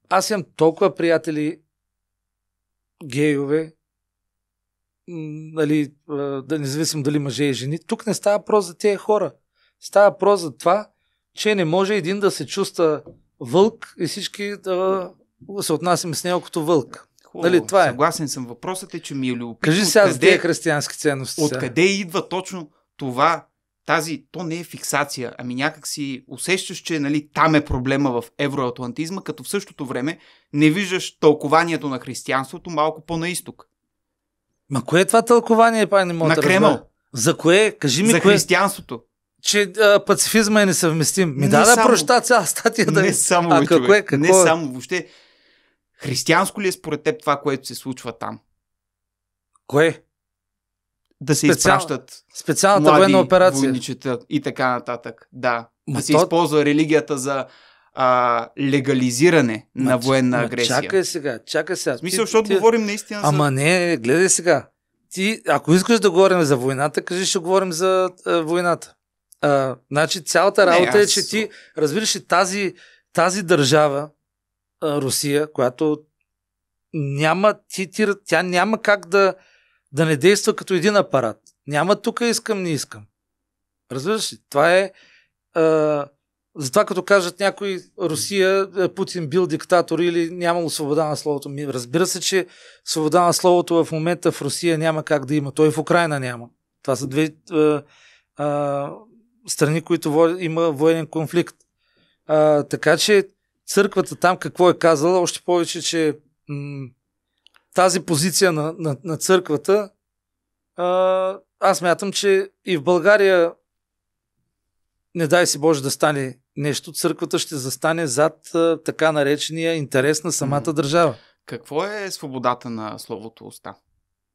аз имам толкова приятели гейове, нали, да независимо дали мъже и жени, тук не става про за тези хора. Става про за това, че не може един да се чувства вълк и всички да се отнасяме с него като вълк. Хубаво, нали, това е. Съгласен съм. Въпросът е, че ми е любопитно. Кажи сега за тези християнски ценности. Откъде идва точно това, тази, то не е фиксация, ами някак си усещаш, че нали, там е проблема в евроатлантизма, като в същото време не виждаш тълкованието на християнството малко по-наисток. Ма кое е това тълкование, па не мога на да Кремъл. Разбера. За кое? Кажи ми За кое... християнството. Че а, пацифизма е несъвместим. Ми не да, само, да проща цяла статия. Да... Не само, а, какво е, какво не е? само, въобще. Християнско ли е според теб това, което се случва там? Кое? Да се Специал... изпращат специалната военна операция. и така нататък. Да. Ма да се използва религията за а, легализиране ма, на военна ма, агресия. Чакай сега, чакай сега. Мисля, защото ти, говорим наистина ама за... не, гледай сега. Ти, ако искаш да говорим за войната, кажи, ще говорим за а, войната. А, значи цялата работа не, аз... е, че ти, разбираш ли, тази, тази държава, а, Русия, която няма, ти, ти, тя няма как да, да не действа като един апарат. Няма тук искам, не искам. Разбираш ли? Това е... А, затова като кажат някой Русия, е, Путин бил диктатор или нямало свобода на словото. Ми, разбира се, че свобода на словото в момента в Русия няма как да има. Той в Украина няма. Това са две а, е, а, е, страни, които во, има военен конфликт. А, така че църквата там какво е казала, още повече, че м- тази позиция на, на, на църквата, а, аз мятам, че и в България не дай си Боже да стане нещо църквата ще застане зад така наречения интерес на самата държава. Какво е свободата на словото уста?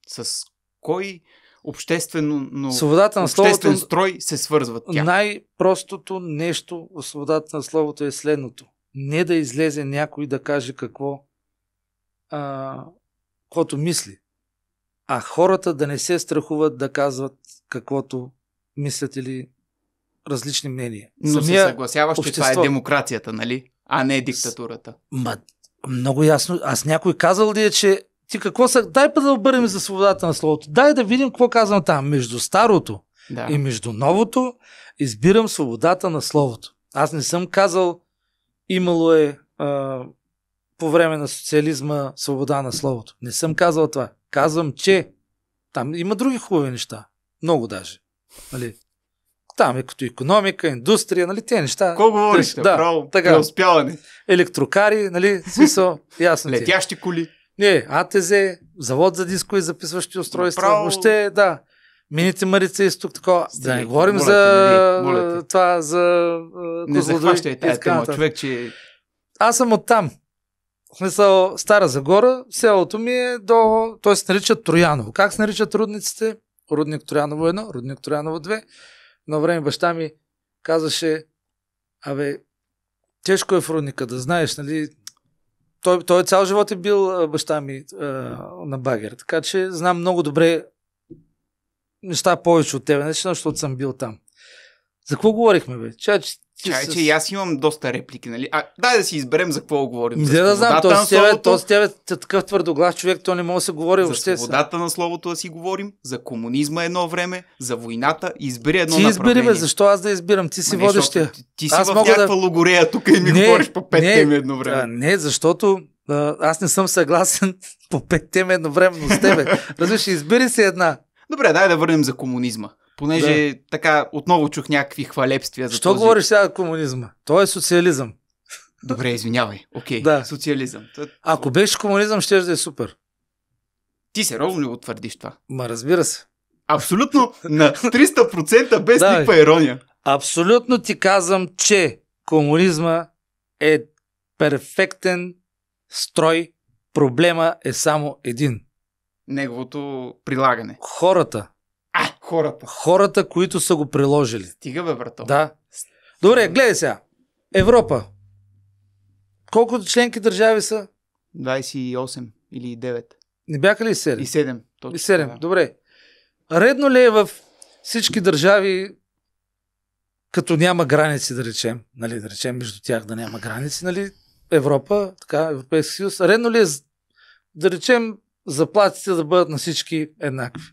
С кой обществено, но свободата на обществен словото, строй се свързват тя? Най-простото нещо в свободата на словото е следното. Не да излезе някой да каже какво, а, каквото мисли, а хората да не се страхуват да казват каквото мислят или различни мнения. Но Самия се съгласяваш, общество... че това е демокрацията, нали? А не е диктатурата. Ма, много ясно. Аз някой казал ли е, че ти какво са... Дай па да обърнем за свободата на словото. Дай да видим какво казвам там. Между старото да. и между новото избирам свободата на словото. Аз не съм казал имало е а, по време на социализма свобода на словото. Не съм казал това. Казвам, че там има други хубави неща. Много даже. Нали? там е като економика, индустрия, нали, тези неща. Какво говориш? Да, право, така. Преуспяване. Електрокари, нали, смисъл, ясно е. Летящи коли. Не, АТЗ, завод за дискови записващи устройства, Право... въобще, да. Мините Марица изток, такова. Да не говорим за това, за Не захващай тази тема, човек, че... Аз съм оттам. В смисъл, Стара Загора, селото ми е до... Той се нарича Трояново. Как се наричат рудниците? Рудник Трояново 1, Рудник Трояново 2 едно време баща ми казаше. абе, тежко е в рудника, да знаеш, нали, той, той цял живот е бил баща ми а, на багер, така че знам много добре неща повече от тебе, защото съм бил там. За какво говорихме, бе? Че, че Чай, че и аз имам доста реплики, нали? А, дай да си изберем за какво говорим. Не, да знам, то с тебе, то с тебе такъв твърдоглас човек, то не може да се говори за въобще. За свободата на словото да си говорим, за комунизма едно време, за войната, избери едно ти направление. Ти избери, бе, защо аз да избирам? Ти си ами, водещия. Ти, ти си аз в някаква да... логорея тук и ми не, говориш по пет не, теми едно време. не, защото а, аз не съм съгласен [laughs] по пет теми едновременно с тебе. [laughs] Разбираш, избери се една. Добре, дай да върнем за комунизма. Понеже да. така отново чух някакви хвалепствия за Що този... говориш сега за комунизма? Той е социализъм. Добре, извинявай. Окей, okay. да. социализъм. Ако беше комунизъм, ще да е супер. Ти ровно ли утвърдиш това? Ма разбира се. Абсолютно на 300% без никаква ирония. Абсолютно ти казвам, че комунизма е перфектен строй. Проблема е само един. Неговото прилагане. Хората Хората. Хората, които са го приложили. Стига бе, брато. Да. Добре, гледай сега. Европа. Колко членки държави са? 28 или 9. Не бяха ли 7? И 7. Точно, и 7, да. добре. Редно ли е в всички държави, като няма граници, да речем, нали, да речем между тях да няма граници, нали, Европа, така, Европейски съюз, редно ли е, да речем, заплатите да бъдат на всички еднакви?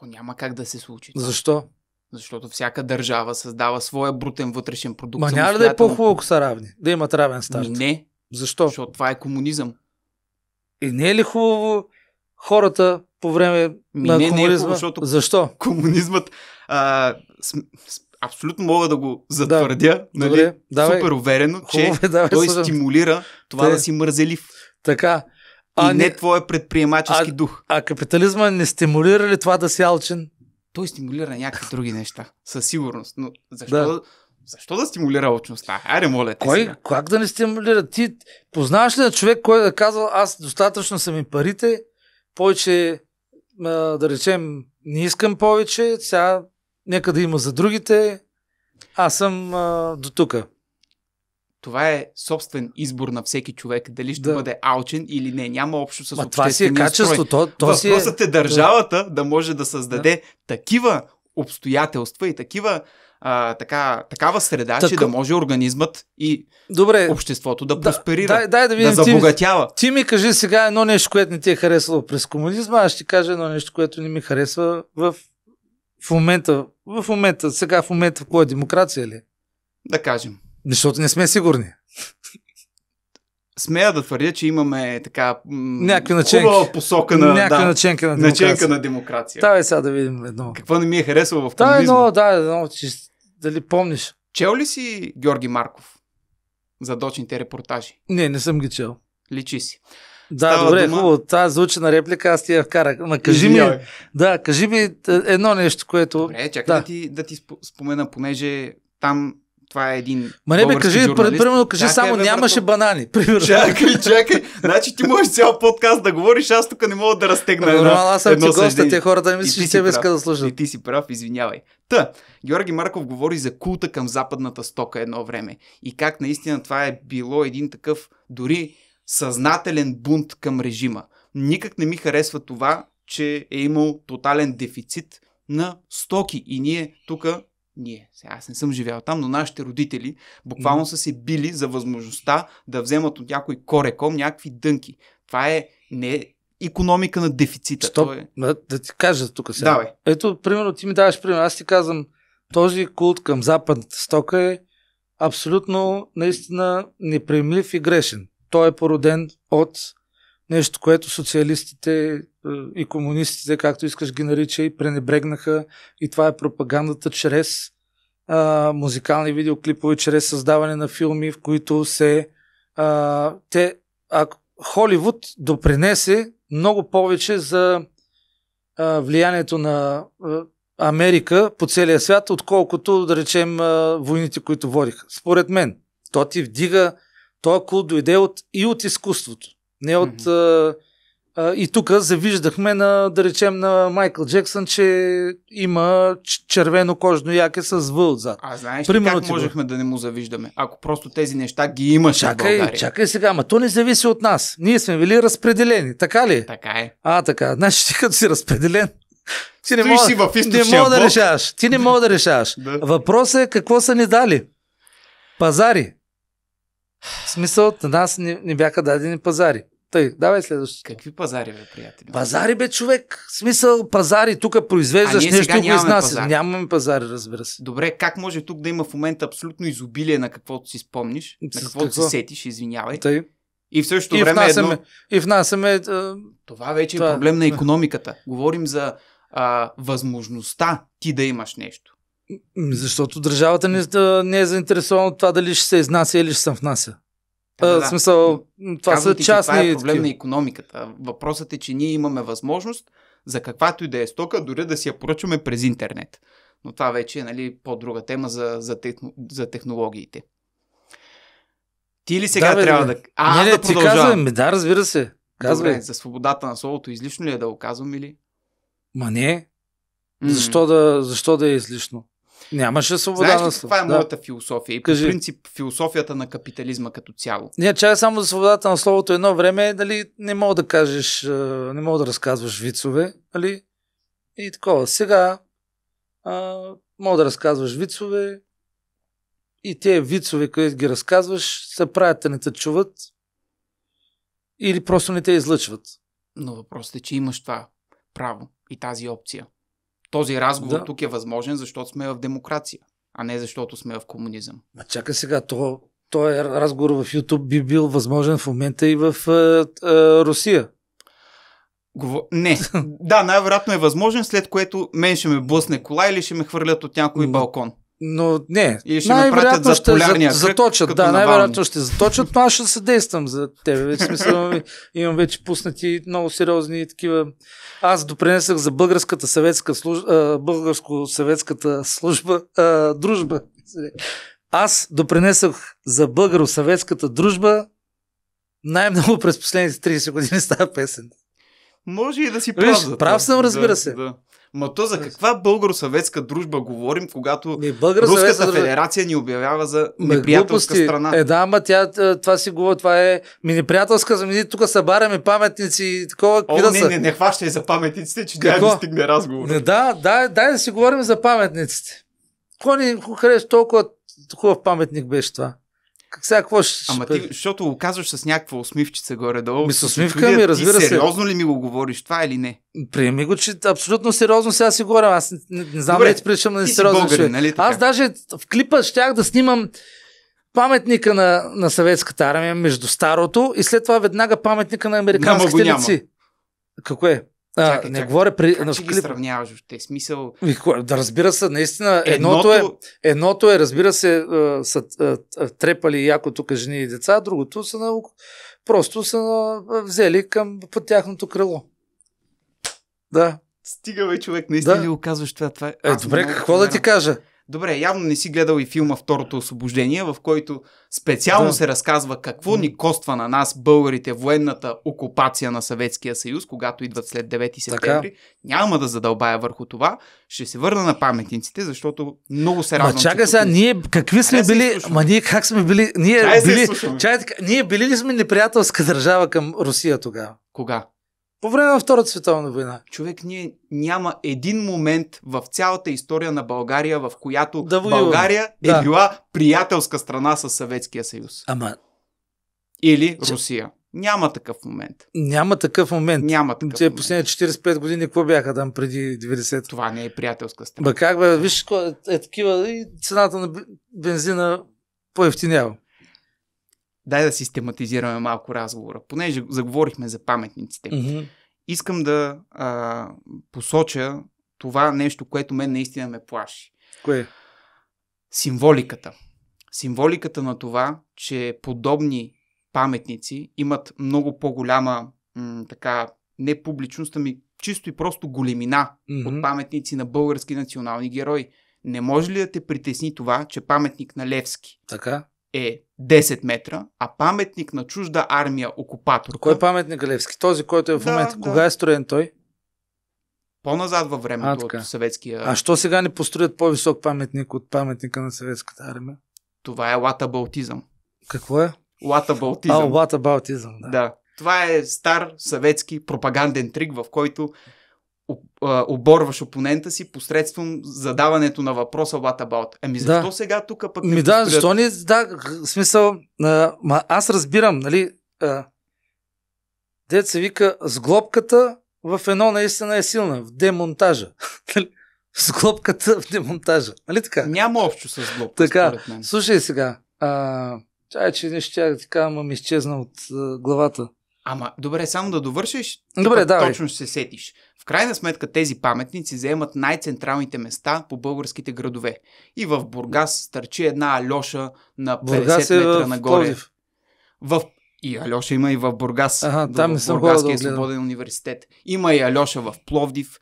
То няма как да се случи. Защо? Защото всяка държава създава своя брутен вътрешен продукт. Ма няма да е по-хубаво, ако са равни? Да имат равен старт. не. Защо? Защото това е комунизъм. И не е ли хубаво хората по време Ми на не, комунизма? Не е хубаво, защото Защо? Комунизмът а, с, с, абсолютно мога да го затвърдя. Да, нали? добре, давай, супер уверено, хубаво, че давай, той слушам. стимулира това Те, да си мързелив. Така а, и не, не твоя предприемачески а, дух. А капитализма не стимулира ли това да си алчен? Той стимулира някакви други неща, със сигурност. Но защо да, защо да стимулира очността? Аре, моля те. Кой, сега. Как да не стимулира? Ти познаваш ли на човек, който да е казва, аз достатъчно са ми парите, повече, да речем, не искам повече, сега нека да има за другите, аз съм до тука това е собствен избор на всеки човек, дали ще да. бъде алчен или не. Няма общо с обществения това си е качество. То, то Въпросът си е... е държавата да. да може да създаде да. такива обстоятелства и такива а, така, такава среда, так... че да може организмът и Добре, обществото да, да просперира, дай, дай да, видим, да забогатява. Ти, ти ми кажи сега едно нещо, което не ти е харесало през комунизма, аз ще кажа едно нещо, което не ми харесва в, в момента, в момента, сега в момента, в кой е демокрация ли? Е? Да кажем. Защото не сме сигурни. Смея да твърдя, че имаме така м- някаква начинка, посока на, да, наченка на демокрация. на демокрация. е сега да видим едно. Какво не ми е харесало в комунизма? Да, едно, да, едно, че, дали помниш. Чел ли си Георги Марков за дочните репортажи? Не, не съм ги чел. Личи си. Да, Става добре, дума... хубаво. Тази на реплика аз ти я вкарах. Ма кажи ми, да, кажи ми е, едно нещо, което... Добре, чакай да. да, ти, да ти спомена, понеже там това е един. Ма не бе, кажи, журналист. примерно, кажи чакай, само бе, нямаше банани. Примерно. Чакай, чакай. Значи ти можеш цял подкаст да говориш, аз тук не мога да разтегна. Нормално, аз съм ти гостът, тия хората, не мислиш, че тебе иска да слушат. И ти си прав, извинявай. Та, Георги Марков говори за култа към западната стока едно време. И как наистина това е било един такъв дори съзнателен бунт към режима. Никак не ми харесва това, че е имал тотален дефицит на стоки. И ние тук ние. Сега аз не съм живял там, но нашите родители буквално са се били за възможността да вземат от някой кореком някакви дънки. Това е не економика на дефицита. Стоп, е... да, да ти кажа тук сега. Давай. Ето, примерно, ти ми даваш пример. Аз ти казвам, този култ към западната стока е абсолютно, наистина, неприемлив и грешен. Той е породен от Нещо, което социалистите е, и комунистите, както искаш ги нарича, и пренебрегнаха и това е пропагандата чрез а, музикални видеоклипове, чрез създаване на филми, в които се а, те, а, Холивуд допринесе много повече за а, влиянието на а, Америка по целия свят, отколкото, да речем, а, войните, които водиха. Според мен, то ти вдига, то кул дойде от, и от изкуството. Не от... Mm-hmm. А, и тук завиждахме на, да речем, на Майкъл Джексън, че има червено кожно яке с В отзад. А знаеш Примерно как ти можехме да не му завиждаме? Ако просто тези неща ги имаш. чакай, в България. Чакай сега, ма то не зависи от нас. Ние сме били разпределени, така ли? Така е. А, така. Значи ти като си разпределен, ти не мога, си в не мога да решаваш. Ти не мога да решаваш. да. Въпросът е какво са ни дали. Пазари. В смисъл, на нас не, не бяха дадени пазари. Тъй, давай следващото. Какви пазари, бе, приятели? Пазари, бе, човек. В смисъл, пазари. Тук произвеждаш нещо, го Пазар. Нямаме пазари, разбира се. Добре, как може тук да има в момента абсолютно изобилие на каквото си спомниш, С, на каквото какво? си сетиш, извинявай. Тъй. И в същото и време внасяме, едно... И внасяме... А... Това вече е това... е проблем на економиката. Говорим за а, възможността ти да имаш нещо. Защото държавата не, не е заинтересована от това дали ще се изнася или ще се внася да, е, да. смисъл, това Казвам са ти, частни... Това е проблем на економиката. Въпросът е, че ние имаме възможност за каквато и да е стока, дори да си я поръчваме през интернет. Но това вече е нали, по-друга тема за, за, техно, за технологиите. Ти ли сега да, бе, трябва да... А, не, не, да ти казвам, да, разбира се. Казвай. Добре, за свободата на словото излишно ли е да го казвам или? Ма не. Mm-hmm. Защо, да, защо да е излишно? Нямаше свобода Знаеш ли, на Това е да. моята философия и по Кажи. принцип философията на капитализма като цяло. Не, е само за свободата на словото едно време, нали, не мога да кажеш, не мога да разказваш вицове, нали? И такова. Сега а, мога да разказваш вицове и те вицове, които ги разказваш, се правят, не те чуват или просто не те излъчват. Но въпросът е, че имаш това право и тази опция. Този разговор да. тук е възможен, защото сме в демокрация, а не защото сме в комунизъм. А чакай сега, то, този е разговор в YouTube би бил възможен в момента и в е, е, Русия. Не. [laughs] да, най-вероятно е възможен, след което мен ще ме блъсне кола или ще ме хвърлят от някой балкон но не, и ще най-вероятно ще за, заточат. да, най-вероятно ще заточат, но аз ще действам за тебе. В смисъл, имам вече пуснати много сериозни такива. Аз допринесах за българската съветска служба, българско-съветската служба, а, дружба. Аз допринесах за българо-съветската дружба най-много през последните 30 години става песен. Може и да си прав. Виж, прав съм, разбира да, се. Да. Ма то за каква българо-съветска дружба говорим, когато не, Руската федерация ни обявява за неприятелска Ме, страна? Е, да, ма тя, е, това си говори, това е ми неприятелска, за ние тук събаряме паметници и такова. О, не, са? не, не, хващай за паметниците, че трябва да стигне разговор. Не, да, да, дай да си говорим за паметниците. Кой ни харесва толкова хубав паметник беше това? Как сега какво ще... Ама ти, защото го казваш с някаква усмивчица горе-долу. Ми с усмивка ми, разбира ти, се. Сериозно ли ми го говориш това или не? Приеми го, че абсолютно сериозно сега си говоря. Аз не, не, знам Добре, ли ти приличам на сериозно. Българин, нали, така? Аз даже в клипа щях да снимам паметника на, на съветската армия между старото и след това веднага паметника на американските лици. Какво е? А, чакай, не чакай, говоря при... Как ще клип... ги сравняваш въобще? Смисъл... Да разбира се, наистина, едното, едното е, едното е разбира се, са трепали яко тук жени и деца, другото са на, просто са на, взели към под тяхното крило. Да. Стига, бе, човек, наистина да. ли казваш това? това... Е, е добре, какво да ти кажа? Добре, явно не си гледал и филма Второто освобождение, в който специално да. се разказва какво ни коства на нас, българите, военната окупация на Съветския съюз, когато идват след 9 септември. Така. Няма да задълбая върху това. Ще се върна на паметниците, защото много се радвам. чакай сега, тук... Е. ние какви сме Хайде били... Ма ние как сме били... Ние, били... Чай... ние били ли сме неприятелска държава към Русия тогава? Кога? По време на Втората световна война. Човек, ние няма един момент в цялата история на България, в която да България е да. била приятелска страна с Съветския съюз. Ама. Или Русия. Няма такъв момент. Няма такъв момент. Няма такъв Те последните 45 години какво бяха там преди 90? Това не е приятелска страна. Ба как бе, виж, е, е такива и цената на бензина по-ефтинява дай да систематизираме малко разговора, понеже заговорихме за паметниците. Mm-hmm. Искам да а, посоча това нещо, което мен наистина ме плаши. Кое? Символиката. Символиката на това, че подобни паметници имат много по-голяма м, така не публичност, ами чисто и просто големина mm-hmm. от паметници на български национални герои. Не може ли да те притесни това, че паметник на Левски така? е 10 метра, а паметник на чужда армия окупатор. Кой е паметник Левски? Този, който е в момента. Да. Кога е строен той? По-назад във времето а, от съветския... А що сега не построят по-висок паметник от паметника на съветската армия? Това е латабалтизъм. Какво е? Латабалтизъм. А, латабалтизъм, да. да. Това е стар съветски пропаганден трик, в който оборваш опонента си посредством задаването на въпроса what about. Ами защо да. сега тук пък не Ми да, защо не, да, в смисъл, а, ма аз разбирам, нали, а, дед се вика, сглобката в едно наистина е силна, в демонтажа. [laughs] Нали, сглобката в демонтажа, нали така? Няма общо с сглобка, Така, слушай сега, а, чай, че не ще кажа, ама ми изчезна от а, главата. Ама, добре, само да довършиш, добре, точно ще се сетиш. В крайна сметка тези паметници заемат най-централните места по българските градове. И в Бургас стърчи една альоша на 50 Бургас е метра в нагоре. В и Алеша има и в Бургас. Ага, там в Бургаския да свободен университет. Има и Альоша в Пловдив.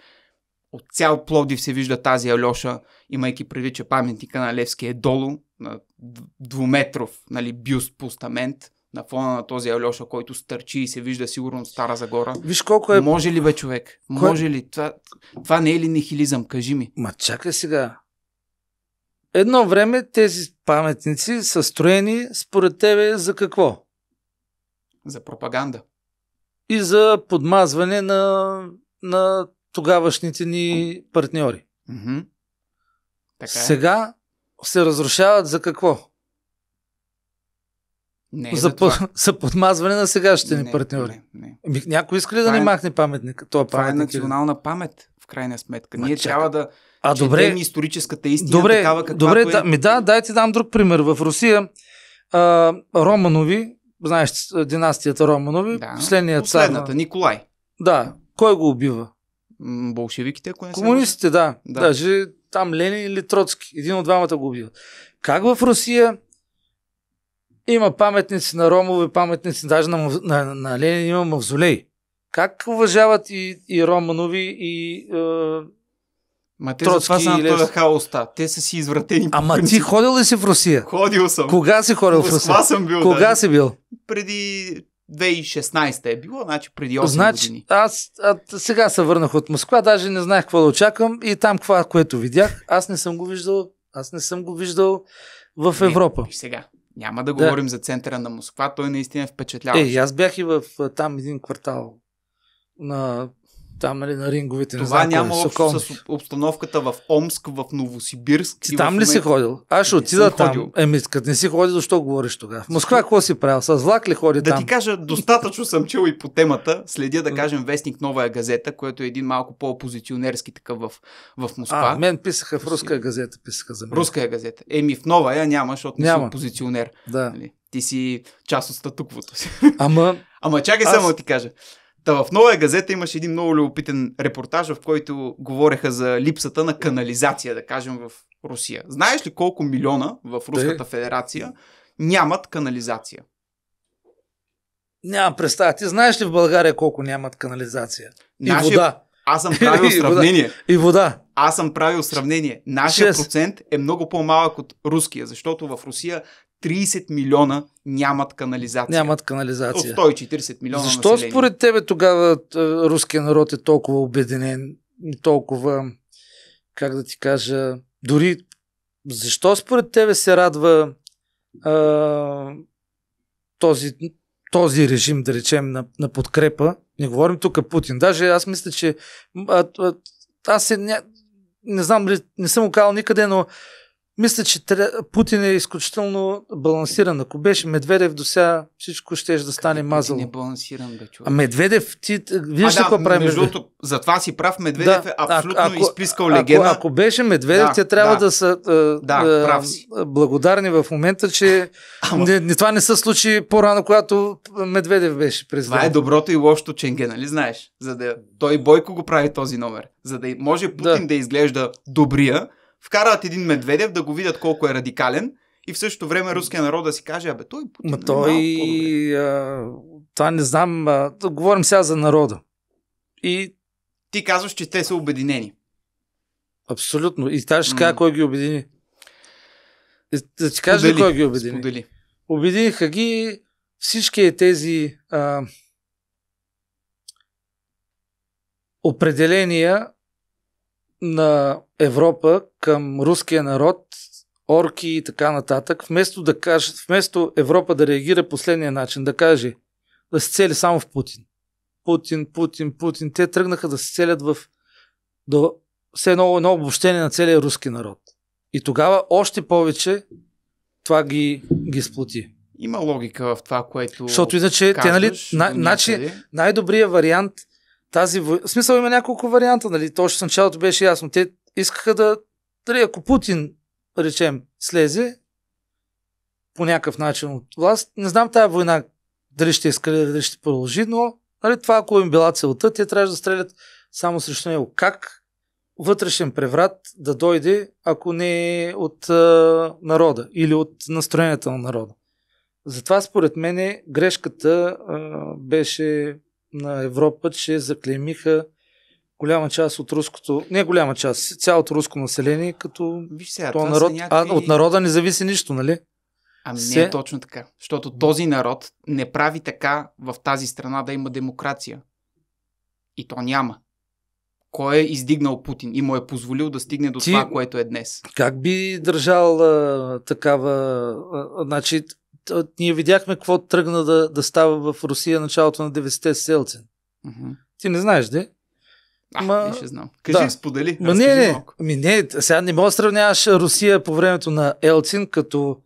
От цял Пловдив се вижда тази Альоша, имайки предвид, че паметника на Левски е долу, на двуметров нали, бюст, постамент на фона на този Алеша, който стърчи и се вижда сигурно от Стара Загора. Виж колко е... Може ли бе човек? Кой... Може ли? Това, това не е ли нихилизъм? Кажи ми. Ма чакай сега. Едно време тези паметници са строени според тебе за какво? За пропаганда. И за подмазване на, на тогавашните ни партньори. Mm-hmm. Така е. Сега се разрушават за какво? Не е за, за, това. за подмазване на сегашните ни партньори. Не, не. някой иска ли това да ни е... махне паметника? Това, това е паметник, е национална памет, в крайна сметка. Ма, Ние чак. трябва да а, добре, историческата истина добре, такава каквато добре, е. Да, ми да, дайте дам друг пример. В Русия а, Романови, знаеш династията Романови, да, последният цар. Последната, Николай. Да, кой го убива? Болшевиките, ако не Комунистите, да. да. Даже там Ленин или Троцки. Един от двамата го убиват. Как в Русия има паметници на ромове, паметници даже на, на, на Ленин има мавзолей. Как уважават и, и Романови, и е, Ма те Троцки са на този хаоста. Те са си извратени. Ама ти ходил ли си в Русия? Ходил съм. Кога си ходил в, в Русия? съм бил. Кога даже. си бил? Преди 2016 е било, значи преди 8 значи, години. Аз а, сега се върнах от Москва, даже не знаех какво да очаквам и там какво, което видях, аз не съм го виждал, аз не съм го виждал в Европа. Не, сега. Няма да, да. говорим за центъра на Москва, той наистина е впечатляващ. Е, аз бях и в там един квартал на там нали, на ринговите. Това няма общо с обстановката в Омск, в Новосибирск. Ти там ли си ходил? Аз ще отида там. Еми, като не си ходил, защо говориш тогава? В Москва какво си правил? С влак ли ходи да там? Да ти кажа, достатъчно съм чул и по темата. Следя да кажем вестник Новая е газета, което е един малко по-опозиционерски такъв в, в Москва. А, мен писаха в руска е газета, писаха за мен. Руска е газета. Еми, в Нова я няма, защото няма. не си опозиционер. Да. Нали? Ти си част от статуквото си. Ама... [laughs] Ама чакай аз... само да ти кажа. Та в новая газета имаше един много любопитен репортаж, в който говореха за липсата на канализация, да кажем, в Русия. Знаеш ли колко милиона в Руската федерация нямат канализация? Нямам представа. Ти знаеш ли в България колко нямат канализация? И вода. Аз съм правил [laughs] сравнение. И вода. Аз съм правил сравнение. Нашия 6. процент е много по-малък от руския, защото в Русия 30 милиона нямат канализация. Нямат канализация. От 140 милиона Защо население? според тебе тогава е, руският народ е толкова обеденен, толкова, как да ти кажа, дори защо според тебе се радва а, този, този режим, да речем, на, на подкрепа? Не говорим тук Путин. Даже аз мисля, че а, а, аз е, не, не знам, не съм го казал никъде, но мисля, че тря... Путин е изключително балансиран. Ако беше Медведев до сега, всичко ще да стане Как мазало. Не балансиран, бе, човек. А Медведев, ти виж да, какво прави между Медведев? другото, това си прав, Медведев Да, е абсолютно ако- изплискал легенда. Ако, ако беше Медведев, Да, те трябва да, да. са а, Да, а, прав си. благодарни в момента, че Ама- не, не, това не се случи по-рано, когато Медведев беше през Това е доброто и лошото Ченге, нали знаеш? За да... Той Бойко го прави този номер. За да може Путин да, изглежда добрия вкарат един Медведев да го видят колко е радикален и в същото време руския народ да си каже, абе той е Путин Ма нали? той, а, това не знам, а, да говорим сега за народа. И ти казваш, че те са обединени. Абсолютно. И това ще кажа кой ги обедини. Е, да ти кажа кой ги обедини. Сподели. Обединиха ги всички тези а, определения на Европа към руския народ, орки и така нататък, вместо, да каже, вместо Европа да реагира последния начин, да каже да се цели само в Путин. Путин, Путин, Путин. Те тръгнаха да се целят в до все едно, едно обобщение на целия руски народ. И тогава още повече това ги, ги сплоти. Има логика в това, което. Защото иначе, казваш, те, нали, на, начин, най-добрият вариант тази война... В смисъл има няколко варианта, нали? То още в началото беше ясно. Те искаха да... Дали, ако Путин, речем, слезе по някакъв начин от власт, не знам тая война дали ще ескалира, дали ще продължи, но нали, това ако им била целта, те трябваше да стрелят само срещу него. Как вътрешен преврат да дойде, ако не е от а, народа или от настроението на народа? Затова според мен грешката а, беше на Европа, че заклеймиха голяма част от руското, не голяма част, цялото руско население, като Виж сега, това народ, някакви... а, от народа не зависи нищо, нали? Ами се... не е точно така, защото този народ не прави така в тази страна да има демокрация. И то няма. Кой е издигнал Путин и му е позволил да стигне до Ти... това, което е днес? Как би държал а, такава... А, значи, ние видяхме какво тръгна да, да става в Русия началото на 90-те с Елцин. Mm-hmm. Ти не знаеш, де? А, Ма... не ще знам. Кажи, да. сподели. Ма не, не, Ми не, сега не мога да сравняваш Русия по времето на Елцин като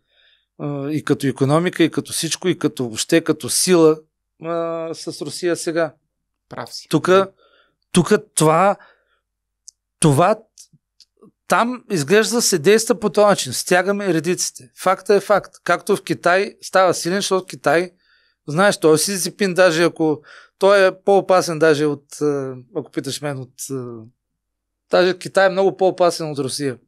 и като економика, и като всичко, и като въобще като сила а, с Русия сега. Прав си. Тук, тук това, това там изглежда се действа по този начин. Стягаме редиците. Факта е факт. Както в Китай става силен, защото Китай, знаеш, той си зипин, даже ако той е по-опасен даже от, е, ако питаш мен, от... Е, даже Китай е много по-опасен от Русия.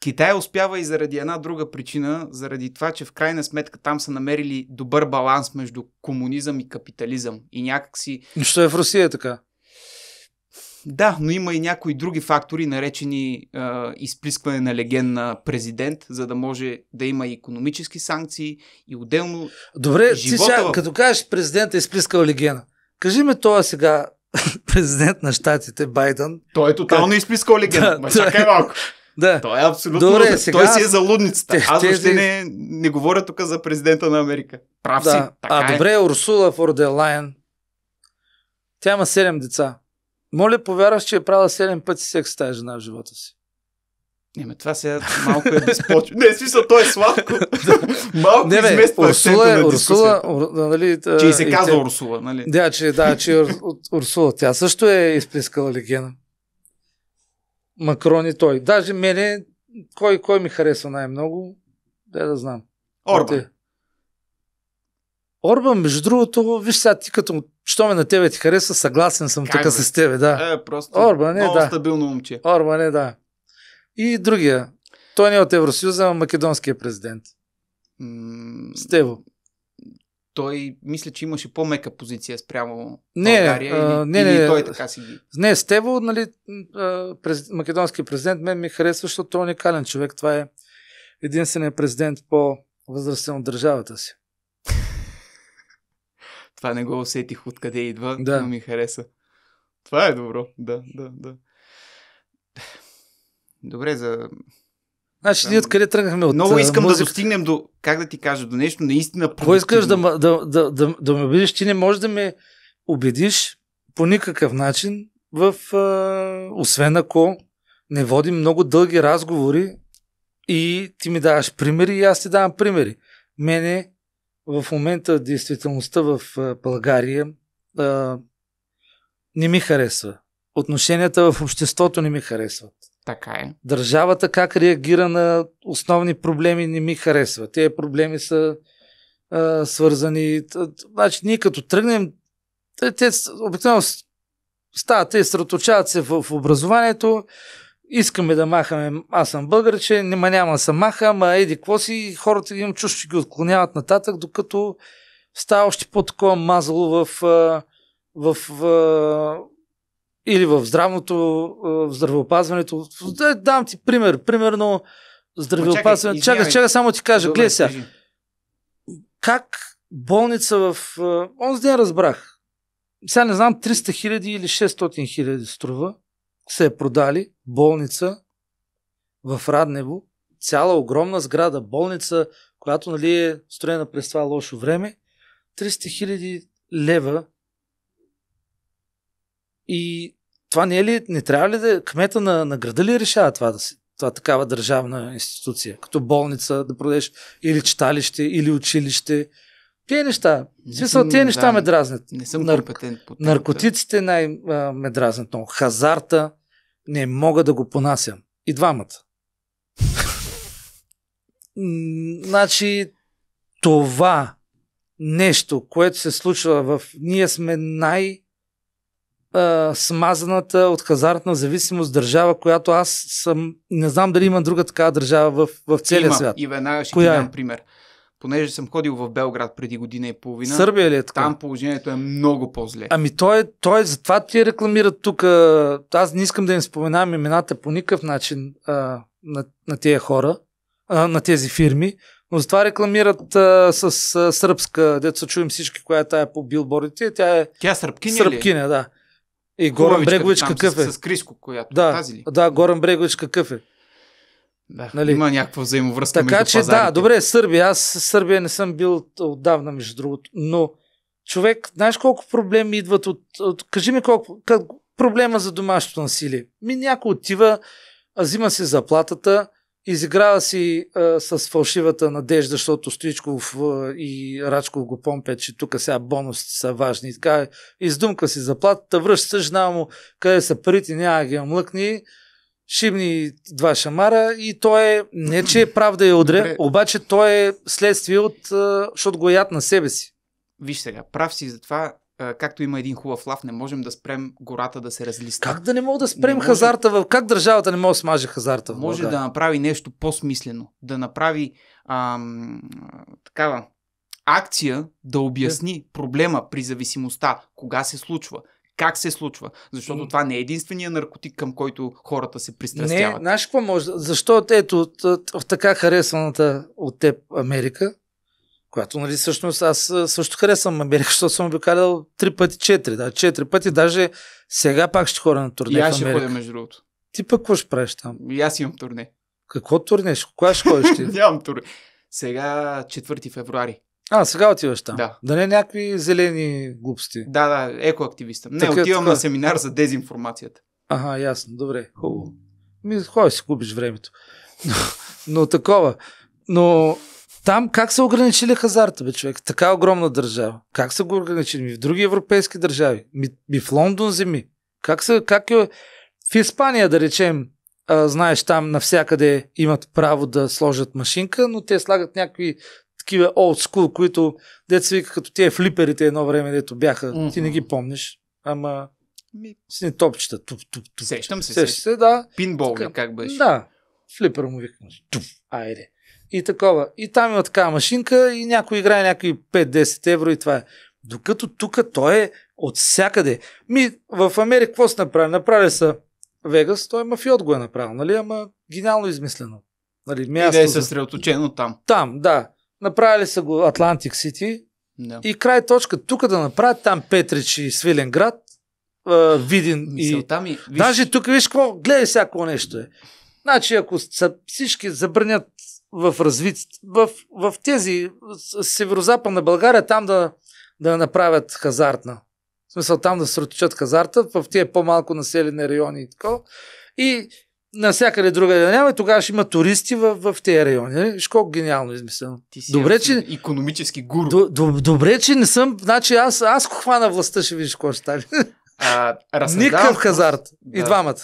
Китай успява и заради една друга причина, заради това, че в крайна сметка там са намерили добър баланс между комунизъм и капитализъм. И някакси. Нищо е в Русия така. Да, но има и някои други фактори, наречени а, изплискване на леген на президент, за да може да има и економически санкции и отделно. Добре, живота... сега, като кажеш президента е изплискал легена, кажи ми това сега [laughs] президент на щатите Байден. Той е тотално как... изплискал легена. Да, Ма, е. чакай малко. Да. Той е абсолютно. Добре, сега... Той си е за лудницата. Аз въобще тези... не, не говоря тук за президента на Америка. Прав да. си. Така а е. добре, Урсула Форделайн. Тя има 7 деца. Моля, повярваш, че е правила 7 пъти секс тази жена в живота си. Не, това сега малко е безпочвено. не, смисъл, той е сладко. [laughs] малко не, бе, измества Урсула, е, Урсула, ур, нали, че и се казва те... Урсула, нали? Да, че, да, че е Урсула. Тя също е изплескала легена. Макрон и той. Даже мене, кой, кой ми харесва най-много, да да знам. Орбан. Орбан, между другото, виж сега ти като Що ме на тебе ти харесва, съгласен съм как тук бе? с тебе, да. Е, просто Орбан е, много да. стабилно момче. Орбан е, да. И другия. Той не е от Евросъюза, а македонския президент. М- Стево. Той мисля, че имаше по-мека позиция спрямо не, България Не, или, не, не, той така си ги... Не, Стево, нали, през, македонския президент, мен ми харесва, защото той е уникален човек. Това е единственият е президент по възрастен от държавата си това не го усетих откъде идва, да. но ми хареса. Това е добро, да, да, да. Добре, за... Значи ние откъде тръгнахме от Много искам музик... да достигнем до, как да ти кажа, до нещо наистина Кой искаш да, да, да, да, да ме убедиш? Ти не можеш да ме убедиш по никакъв начин, в, а, освен ако не водим много дълги разговори и ти ми даваш примери и аз ти давам примери. Мене в момента действителността в България а, не ми харесва. Отношенията в обществото не ми харесват. Така е. Държавата как реагира на основни проблеми не ми харесва. Те проблеми са а, свързани. Значи ние като тръгнем, те, те обикновено стават и се в образованието искаме да махаме, аз съм българче, няма, няма да се маха, ама еди, какво си, хората ги имам чувство, че ги отклоняват нататък, докато става още по-такова мазало в, в, в, в или в здравното, в здравеопазването. Да, дам ти пример. Примерно здравеопазването. Чакай, чакай, чакай, само ти кажа. Гледай сега. Как болница в... Онзи ден разбрах. Сега не знам 300 хиляди или 600 хиляди струва се е продали болница в Раднево, цяла огромна сграда, болница, която нали, е строена през това лошо време, 300 хиляди лева и това не е ли, не трябва ли да е, кмета на, на града ли решава това да си, това такава държавна институция, като болница да продадеш или читалище, или училище. Те неща, не смисъл, тия неща да, ме дразнят. Не съм Нар... компетент по Наркотиците най-ме дразнят Хазарта, не мога да го понасям. И двамата. значи, това нещо, което се случва в... Ние сме най- смазаната от хазартна зависимост държава, която аз съм... Не знам дали има друга такава държава в, в целия има. свят. И веднага ще ти дам е? пример. Е? понеже съм ходил в Белград преди година и половина. Сърбия ли е така? Там положението е много по-зле. Ами той, е- той е- затова ти рекламират тук. Аз не искам да им споменавам имената по никакъв начин а, на, на тези хора, а, на тези фирми, но затова рекламират а, с а, сръбска, деца чуем всички, коя е тая по билбордите. Тя е, тя сръбкиня, е сръбкиня ли? да. И Горан Брегович какъв е? С, с Криско, която да, тази ли? Да, Горан Брегович какъв е? Да, нали? Има някаква взаимовръзка така, между че, пазарите. Да, добре, Сърбия. Аз Сърбия не съм бил отдавна, между другото. Но човек, знаеш колко проблеми идват от... от кажи ми колко... Как, проблема за домашното насилие. Ми някой отива, взима си заплатата, изиграва си а, с фалшивата надежда, защото Стоичков а, и Рачков го помпят, че тук сега бонусите са важни. така, издумка си заплатата, връща жена му, къде са парите, няма ги млъкни шибни два шамара и той е, не че е прав да я удря, обаче той е следствие от, защото го яд на себе си. Виж сега, прав си за това, както има един хубав лав, не можем да спрем гората да се разлиста. Как да не мога да спрем не хазарта? Може... В... Как държавата не може да смаже хазарта? В може да направи нещо по-смислено. Да направи ам, такава акция да обясни проблема при зависимостта, кога се случва, как се случва? Защото това не е единствения наркотик, към който хората се пристрастяват. Не, знаеш какво може? Защото ето в така харесваната от теб Америка, която, нали, всъщност аз също харесвам Америка, [laughs] защото съм обикалял три пъти, четири, да, четири пъти, даже сега пак ще хора на турне. И аз ще ходя, между другото. Ти пък какво ще правиш там? И аз имам турне. Какво турне? Кога ще ходиш ти? [laughs] Нямам турне. Сега 4 февруари. А, сега отиваш там. Да. да не някакви зелени глупости. Да, да, екоактивиста. Не, така, отивам така... на семинар за дезинформацията. Ага, ясно, добре, хубаво. Ми, хой си губиш времето. Но, но такова. Но там как са ограничили хазарта, бе, човек? Така е огромна държава. Как са го ограничили? Ми в други европейски държави. Ми, ми в Лондон земи. Как, са, как е... В Испания, да речем, а, знаеш, там навсякъде имат право да сложат машинка, но те слагат някакви такива old school, които деца вика като тия флиперите едно време, дето бяха, mm-hmm. ти не ги помниш, ама ми... с ни топчета. Туп, туп, туп. Сещам се. Сещам се, да. Пинбол така, как беше? Да. флипер му вика, Туп, айде. И такова. И там има такава машинка и някой играе някакви 5-10 евро и това е. Докато тук той е от всякъде. Ми, в Америка какво са направили? Направили са Вегас, той е мафиот го е направил, нали? Ама гениално измислено. Нали, място... И да е съсредоточено там. Там, да. Направили са го Атлантик Сити yeah. и край точка. Тук да направят там Петрич и Свиленград, Видин Мисълта и... Ми, виж... Даже тук виж какво, гледай всяко нещо е. Значи ако са, всички забранят в развитите, в, в тези северо-западна България, там да, да направят хазартна. В смисъл там да сротичат хазарта в тези по-малко населени райони и такова. И навсякъде друга да няма и тогава ще има туристи в, в тези райони. Виж нали? колко гениално измислено. Ти си добре, че... економически гуру. До, до, добре, че не съм... Значи аз, аз хвана властта, ще видиш какво ще стане. Никакъв хазарт. Да. И двамата.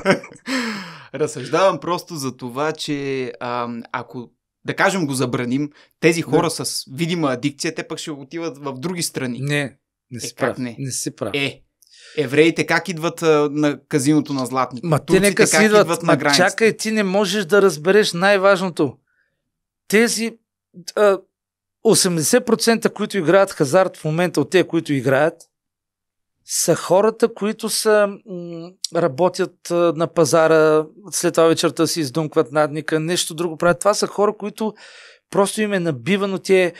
[laughs] Разсъждавам просто за това, че а, ако да кажем го забраним, тези хора да. с видима адикция, те пък ще отиват в други страни. Не, не е, прав. Не? не си прав. Е, евреите как идват а, на казиното на Златник? Ма Турците, те нека как идват, идват на границата? Чакай, ти не можеш да разбереш най-важното. Тези а, 80% които играят хазарт в момента от те, които играят, са хората, които са, м- работят а, на пазара, след това вечерта си издумкват надника, нещо друго правят. Това са хора, които просто им е набивано те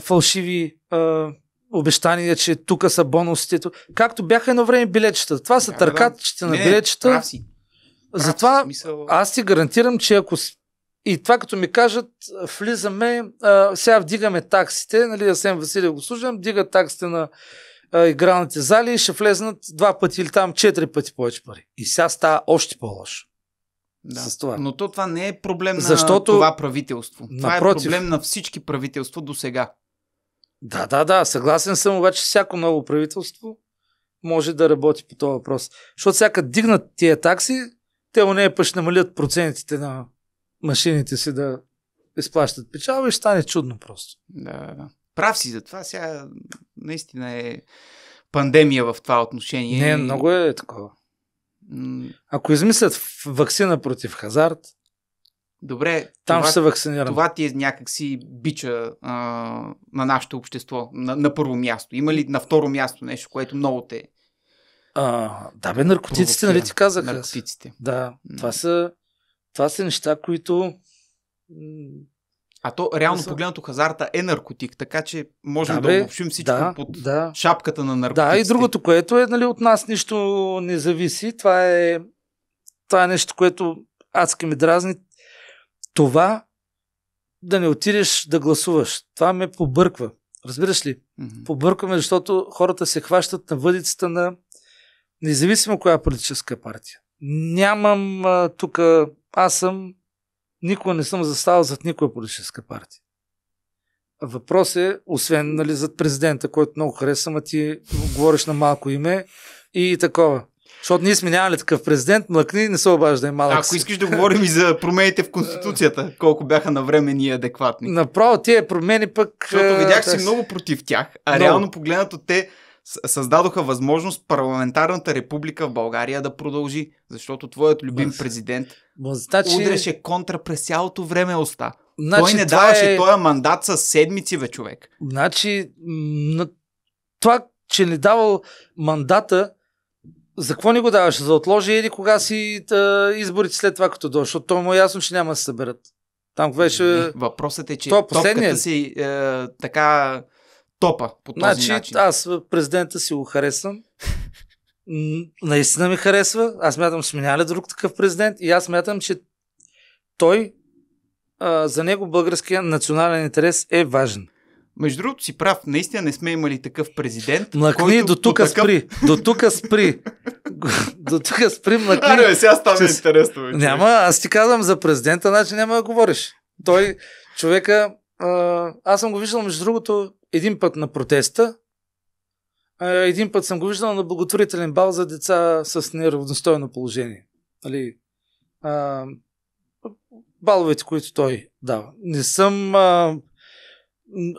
фалшиви а, обещания, че тук са бонусите. Както бяха едно време билетчета. Това са търкатчета на билетчета. Затова смисъл... аз ти гарантирам, че ако и това като ми кажат, влизаме, а, сега вдигаме таксите, нали, Асен Василев го служам, дига таксите на а, игралните зали и ще влезнат два пъти или там четири пъти повече пари. И сега става още по-лошо. Да. това. Но то това не е проблем на Защото... това правителство. Напротив, това е проблем на всички правителства до сега. Да, да, да, съгласен съм, обаче всяко ново правителство може да работи по този въпрос. Защото всяка дигнат тия такси, те у нея пъш намалят процентите на машините си да изплащат печалба и ще стане чудно просто. Да, прав си за това. Сега наистина е пандемия в това отношение. Не, много е такова. Ако измислят вакцина против хазарт, Добре, там това, се вакцинирам. Това ти е някакси бича а, на нашето общество, на, на първо място. Има ли на второ място нещо, което много те. А, да, бе, наркотиците, нали ти казах? Наркотиците. Да, това са, това са неща, които. А то, реално са... погледнато, хазарта е наркотик, така че можем да, бе, да обобщим всичко да, под да. шапката на наркотиците. Да, и другото, което е, нали, от нас нищо не зависи. Това е, това е нещо, което адски ми дразни това да не отидеш да гласуваш. Това ме побърква. Разбираш ли? Mm-hmm. Побъркваме, защото хората се хващат на въдицата на независимо коя политическа партия. Нямам тук. Аз съм. Никога не съм заставал зад никоя политическа партия. Въпрос е, освен нали, зад президента, който много харесвам, а ти говориш на малко име и такова. Защото ние сме нямали такъв президент, млъкни не се обаждай малък. Ако искаш да говорим и за промените в Конституцията, колко бяха навремени и адекватни. Направо тия промени пък... Защото е, видях си много против тях, а много. реално погледнато те създадоха възможност парламентарната република в България да продължи, защото твоят любим Бъз. президент значи... удреше контра през цялото време оста. Значи, той не даваше е... този мандат с седмици, бе, човек. Значи, м- това, че не давал мандата за какво ни го даваш? За отложи или кога си та, изборите след това, като дошъл? Защото то му е ясно, че няма да се съберат. Там беше... Не, въпросът е, че то е топката си е, така топа по този значи, начин. Аз президента си го харесвам. Наистина ми харесва. Аз мятам, че друг такъв президент и аз мятам, че той а, за него българския национален интерес е важен. Между другото си прав, наистина не сме имали такъв президент. Млъкни, който, до тук такъв... спри. До тук спри. [laughs] до тук спри, млъкни. Аре, сега става Чес... интересно. Вече. Няма, аз ти казвам за президента, значи няма да говориш. Той, човека, а, аз съм го виждал, между другото, един път на протеста, а, един път съм го виждал на благотворителен бал за деца с неравностойно положение. Нали, а, баловете, които той дава. Не съм а,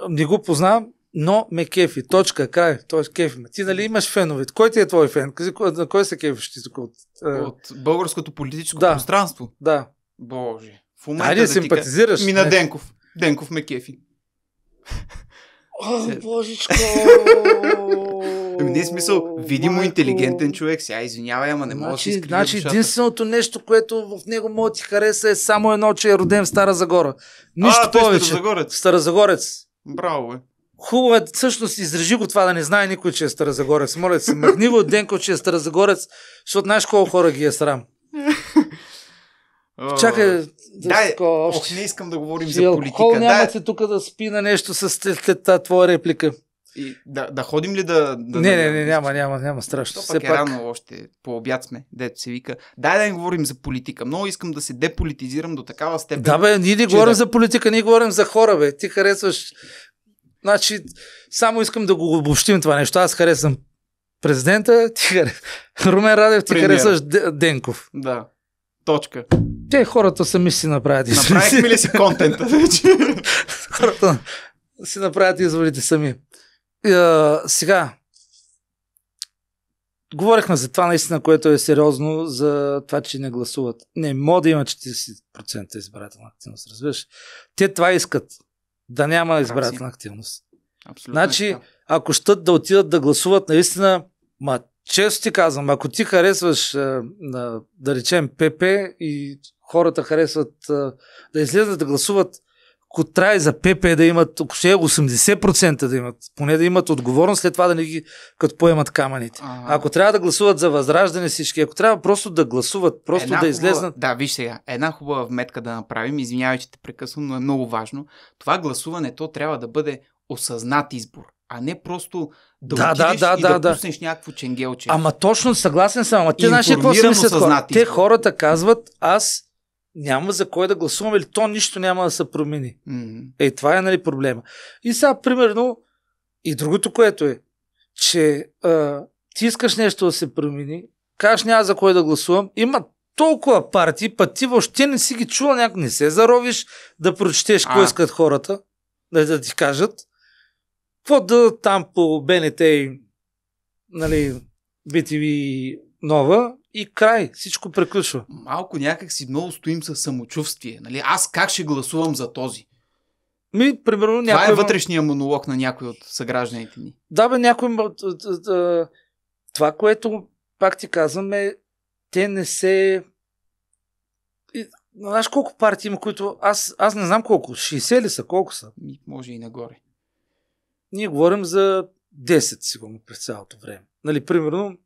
не го познавам, но ме кефи. Точка, край. Тоест кефи ме. Ти нали имаш фенове? Кой ти е твой фен? Кази на кой се кефиш ти От, е... от българското политическо да, пространство? Да. Боже. В момента Айде, да симпатизираш. Мина не. Денков. Денков ме кефи. О, божечко! Ами, не е смисъл, видимо Майко. интелигентен човек, сега извинявай, ама не мога да си Значи, значи единственото нещо, което в него мога да ти хареса е само едно, че е роден в Стара Загора. Е Нищо а, повече. Старозагорец. Старозагорец. Браво, бе. Хубаво е, всъщност изрежи го това да не знае никой, че е старозагорец. Моля се, махни го от Денко, че е старозагорец, защото знаеш колко хора ги е срам. [laughs] Чакай, да, да не искам да говорим за политика. Алкохол няма да. се тук да спи на нещо с твоя реплика. И да, да ходим ли да... да не, не, не, няма, няма, няма страшно. Все пък е пак... рано още, по обяд сме, дето се вика. Дай да не говорим за политика. Много искам да се деполитизирам до такава степен. Да, бе, ние не говорим да... за политика, ние говорим за хора, бе. Ти харесваш... Значи, само искам да го обобщим това нещо. Аз харесвам президента, ти харесваш... Румен Радев, ти Премьер. харесваш Денков. Да. Точка. Те хората сами си направят. Направихме ли си контента вече? [laughs] хората си направят изводите сами. Е, сега, говорихме за това наистина, което е сериозно, за това, че не гласуват. Не, мога да има 40% избирателна активност, разбираш. Те това искат. Да няма избирателна активност. Абсолютно. Значи, е ако щат да отидат да гласуват, наистина, ма, често ти казвам, ако ти харесваш, е, да речем, ПП и хората харесват да излезат да гласуват ако трябва за ПП да имат, ако ще 80% е да имат, поне да имат отговорност, след това да не ги като поемат камъните. А-а-а. Ако трябва да гласуват за възраждане всички, ако трябва просто да гласуват, просто една да хубава, излезнат. Да, виж сега, една хубава вметка да направим, извинявай, че те прекъсвам, но е много важно. Това гласуване, то трябва да бъде осъзнат избор а не просто да, да отидеш да, да, и да, да пуснеш да. някакво ченгелче. Ама точно съгласен съм. Ама те наши какво съм. мислят? Те хората казват, аз няма за кой да гласуваме или то нищо няма да се промени. Mm-hmm. Ей, това е нали, проблема. И сега, примерно, и другото, което е, че а, ти искаш нещо да се промени, кажеш няма за кой да гласувам, има толкова партии, път ти въобще не си ги чула някак, не се заровиш да прочетеш кой искат хората, да, да ти кажат. Какво да там по БНТ нали, BTV нова, и край, всичко приключва. Малко някак си много стоим със самочувствие. Нали? Аз как ще гласувам за този? Ми, примерно, някой... Това е вътрешния монолог на някой от съгражданите ни. Да, бе, някой... Това, което пак ти казвам е, те не се... знаеш колко партии има, които... Аз, аз не знам колко. 60 ли са? Колко са? Ми, може и нагоре. Ние говорим за 10, сигурно, през цялото време. Нали, примерно,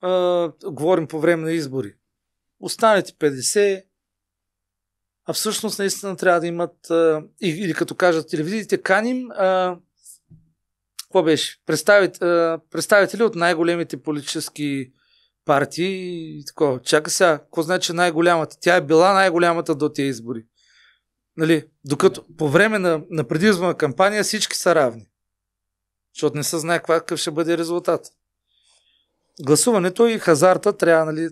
а, говорим по време на избори. Останете 50, а всъщност наистина трябва да имат, а, или като кажат телевизиите, каним, а, какво беше, Представит, а, представители от най-големите политически партии и такова. Чака сега, какво значи най-голямата? Тя е била най-голямата до тези избори. Нали, докато по време на, на предизборна кампания всички са равни. Защото не се знае какъв ще бъде резултат гласуването и хазарта трябва, нали,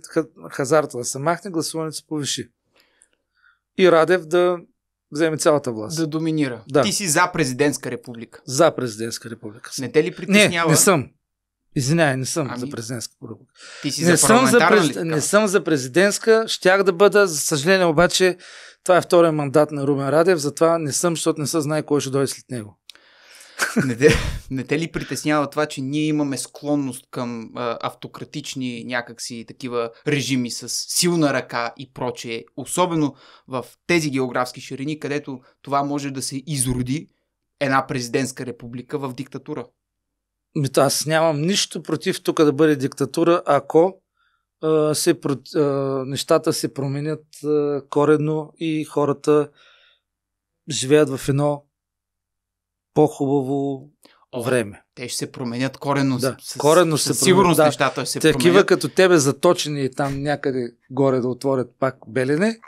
хазарта да се махне, гласуването се повиши. И Радев да вземе цялата власт. Да доминира. Да. Ти си за президентска република. За президентска република. Не те ли притеснява? Не, не съм. Извинявай, не съм ами... за президентска република. Ти си не за съм за, през... ли, не съм за президентска, щях да бъда, за съжаление обаче, това е втория мандат на Румен Радев, затова не съм, защото не се знае кой ще дойде след него не, те, не те ли притеснява това, че ние имаме склонност към а, автократични някакси такива режими с силна ръка и прочее, особено в тези географски ширини, където това може да се изроди една президентска република в диктатура? Аз нямам нищо против тук да бъде диктатура, ако а, се, а, нещата се променят а, коренно и хората живеят в едно по-хубаво О, време. Те ще се променят корено. Да, с, корено с, се сигурност да, нещата ще се променят. Такива като тебе заточени там някъде горе да отворят пак Белене.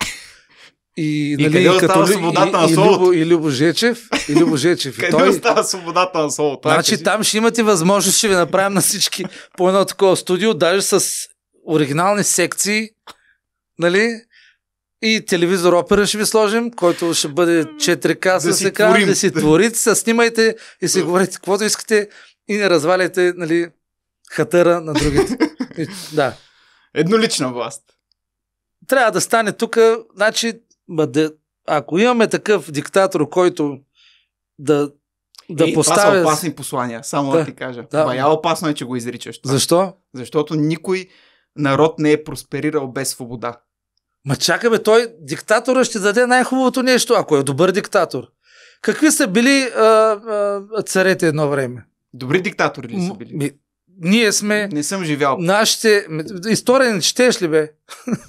И, и нали, къде остава като, свободата и, на словото? И, и, и Любо Жечев. И Любо Жечев. къде и той... остава свободата на словото? Е значи кажи. там ще имате възможност, ще ви направим на всички по едно такова студио, даже с оригинални секции, нали, и телевизор опера ще ви сложим, който ще бъде 4К да с екран, да си творите, се снимайте и си говорите каквото искате и не разваляйте нали, хатъра на другите. да. Еднолична власт. Трябва да стане тук, значи, бъде, ако имаме такъв диктатор, който да, да Ей, поставя... Това са опасни послания, само да, да ти кажа. Да. Бая опасно е, че го изричаш. Това. Защо? Защото никой народ не е просперирал без свобода. Ма чакай бе, той диктатора ще даде най-хубавото нещо, ако е добър диктатор. Какви са били а, а, царете едно време? Добри диктатори ли са били? Ми, ние сме... Не съм живял. Нашите... История не четеш ли бе?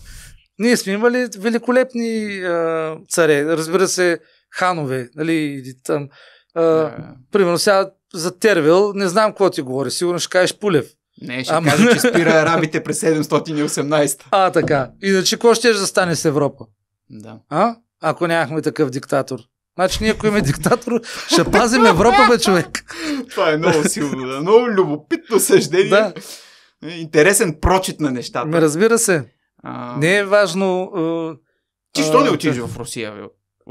[laughs] ние сме имали великолепни а, царе, разбира се, ханове, нали, там... А, yeah. Примерно сега за Тервил, не знам какво ти говори, сигурно ще кажеш Пулев. Не, ще Ама... кажа, че спира [laughs] арабите през 718. А, така. Иначе какво ще да стане с Европа? Да. А? Ако нямахме такъв диктатор. Значи ние, ако имаме диктатор, ще пазим Европа, бе, човек. Това е много силно, да. много любопитно съждение. Да. Интересен прочит на нещата. Ме разбира се. А... Не е важно... А... Ти що не отидеш в Русия, бе?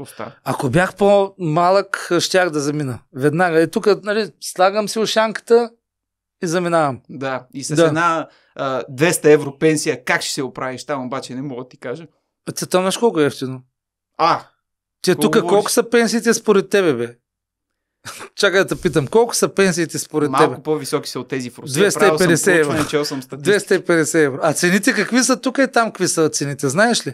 Уста. Ако бях по-малък, щях да замина. Веднага. Е, тук, нали, слагам си ушанката, и Заминавам. Да, и с да. една а, 200 евро пенсия как ще се оправиш там, обаче не мога да ти кажа. Те там знаеш колко е ефтино? А! Те тук говориш? колко са пенсиите според тебе, бе? [laughs] Чакай да те питам, колко са пенсиите според Малко тебе? Малко по-високи са от тези в Русия. 250 евро. 250 евро. А цените какви са тук и там какви са цените, знаеш ли?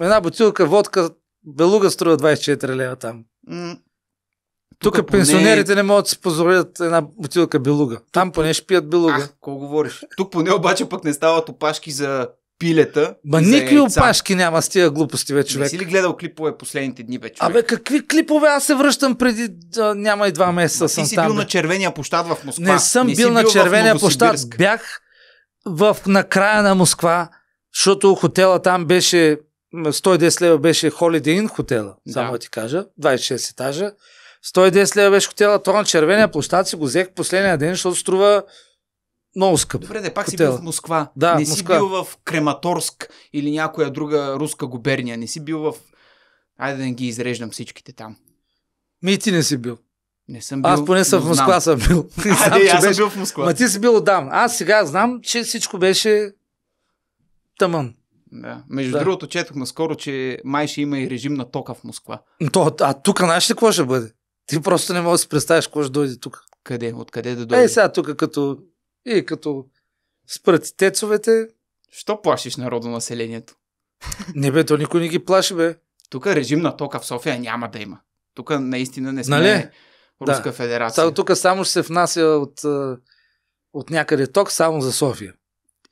Една бутилка водка Белуга струва 24 лева там. Тук пенсионерите не... не могат да си позволят една бутилка белуга. Там поне ще пият белуга. А, какво говориш? Тук поне обаче пък не стават опашки за пилета. Ма никакви опашки няма с тия глупости, вече, човек. Не си ли гледал клипове последните дни, вече? Абе, какви клипове? Аз се връщам преди а, няма и два месеца. ти си там, бил бе. на червения площад в Москва. Не съм не бил, бил на червения площад. Бях в, накрая на Москва, защото хотела там беше 110 лева беше Holiday Inn хотела, само да. да ти кажа, 26 етажа. 110 лева беше хотела. То на червения площад си го взех последния ден, защото струва много скъп. Добре, де, пак хотела. си бил в Москва. Да, не Москва. си бил в Крематорск или някоя друга руска губерния. Не си бил в... Айде да не ги изреждам всичките там. Ми и ти не си бил. Не съм бил. Аз поне съм в Москва съм бил. [laughs] [laughs] Айде, знам, аз беше... съм бил в Москва. Ма ти си бил дам. Аз сега знам, че всичко беше тъмън. Да. Между да. другото, четох наскоро, че май ще има и режим на тока в Москва. То, а тук нашите какво ще бъде? Ти просто не можеш да си представиш кой ще дойде тук. Къде? Откъде да дойде? Е, сега тук като... И е, като спрати тецовете. Що плашиш народо населението? Не бе, то никой не ги плаши, бе. Тук режим на тока в София няма да има. Тук наистина не сме нали? Руска да. федерация. Тук само ще се внася от, от някъде ток, само за София.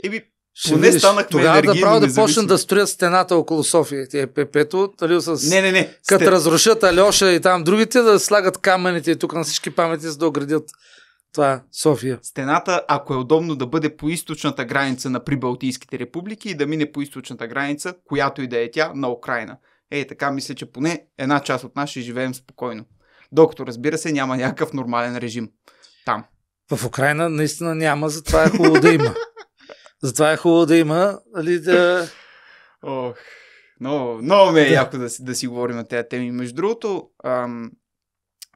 Еми, ще Поне станах тогава да правя да почна да строят стената около София, тия е пепето, тали с... Не, не, не. Като сте... разрушат Алеша и там другите, да слагат камъните и тук на всички памети, за да оградят това София. Стената, ако е удобно да бъде по източната граница на прибалтийските републики и да мине по източната граница, която и да е тя, на Украина. Ей, така мисля, че поне една част от нас ще живеем спокойно. Докато, разбира се, няма някакъв нормален режим там. В Украина наистина няма, затова е хубаво да има. [laughs] Затова е хубаво да има. Али, да... Ох, много, много ме е яко да, да си говорим на тези теми. Между другото, ам,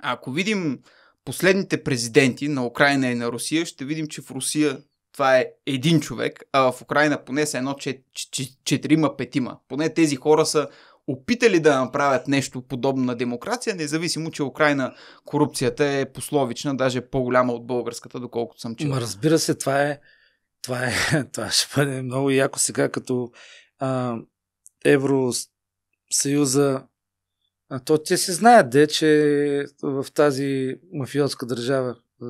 ако видим последните президенти на Украина и на Русия, ще видим, че в Русия това е един човек, а в Украина поне са едно чет, чет, четирима, петима. Поне тези хора са опитали да направят нещо подобно на демокрация, независимо, че Украина корупцията е пословична, даже по-голяма от българската, доколкото съм чувал. Разбира се, това е това, е, [laughs] това ще бъде много яко сега, като а, Евросъюза. А то те се знаят, де, че в тази мафиотска държава а,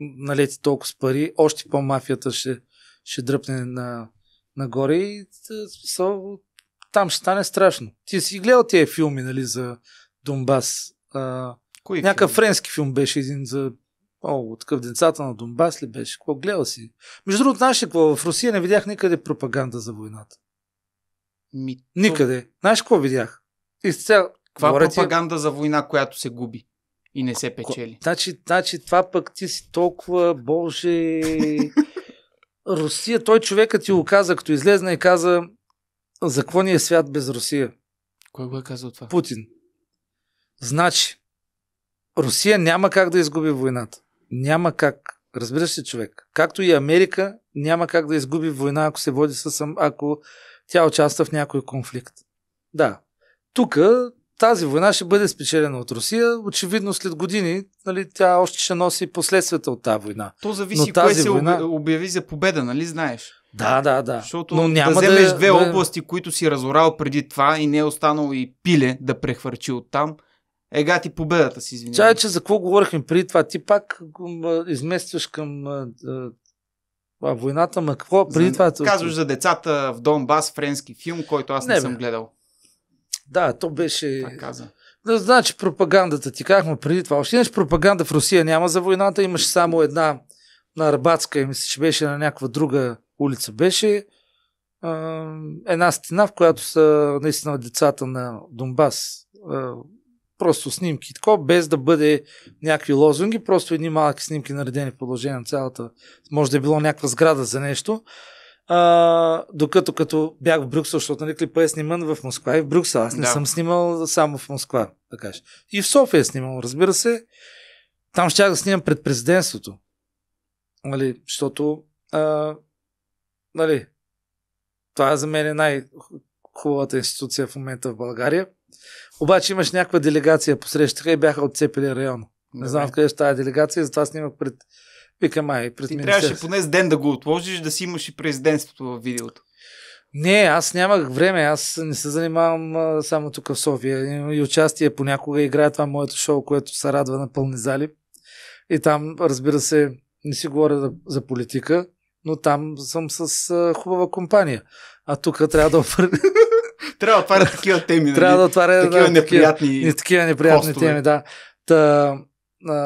налети толкова с пари, още по-мафията ще, ще дръпне на, нагоре и смисъл, там ще стане страшно. Ти си гледал тия филми, нали, за Донбас. А, Кои някакъв френски филм беше един за О, такъв децата на Донбас ли беше? Какво гледа си? Между другото, знаеш какво? В Русия не видях никъде пропаганда за войната. Ми, никъде. То... Знаеш какво видях? Изцел. Каква пропаганда за война, която се губи и не се печели? Значи, значи това пък ти си толкова, боже... [laughs] Русия, той човекът ти го каза, като излезна и каза за какво ни е свят без Русия? Кой го е казал това? Путин. Значи, Русия няма как да изгуби войната няма как. Разбираш се, човек. Както и Америка няма как да изгуби война, ако се води с... ако тя участва в някой конфликт. Да. Тук тази война ще бъде спечелена от Русия. Очевидно след години нали, тя още ще носи последствията от тази война. То зависи Но тази кое война... се обяви за победа, нали знаеш? Да, да, да. Защото Но няма да вземеш да... две области, които си разорал преди това и не е останал и пиле да прехвърчи оттам – Ега ти победата си, извинявай. Чай, че за какво говорихме преди това? Ти пак изместваш към а, войната, ма какво преди за, това? Е казваш за децата в Донбас, френски филм, който аз не, не съм гледал. Да, то беше... Так каза. Да, значи пропагандата ти казахме преди това. Още нещо пропаганда в Русия, няма за войната, имаш само една на Арбатска и мисля, че беше на някаква друга улица. Беше а, една стена, в която са наистина децата на Донбас. Просто снимки тако, без да бъде някакви лозунги, просто едни малки снимки наредени в продължение на цялата, може да е било някаква сграда за нещо. А, докато като бях в Брюксел, защото нали клипа е сниман в Москва и в Брюксел. Аз не да. съм снимал само в Москва, да кажа. И в София е снимал, разбира се. Там щях да снимам пред президентството. Нали, защото а, нали, това е за мен е най-хубавата институция в момента в България. Обаче имаш някаква делегация, посрещаха и бяха отцепили района. Не знам откъде ще тази делегация, затова снимах пред Вика май, пред Ти трябваше поне с ден да го отложиш, да си имаш и президентството в видеото. Не, аз нямах време, аз не се занимавам а, само тук в София. и участие понякога, играя това моето шоу, което се радва на пълни зали. И там, разбира се, не си говоря за, за политика, но там съм с а, хубава компания а тук трябва да [laughs] Трябва да отваря такива теми. Нали? Трябва да отваря такива да, неприятни, Не такива неприятни теми, да. Та, а,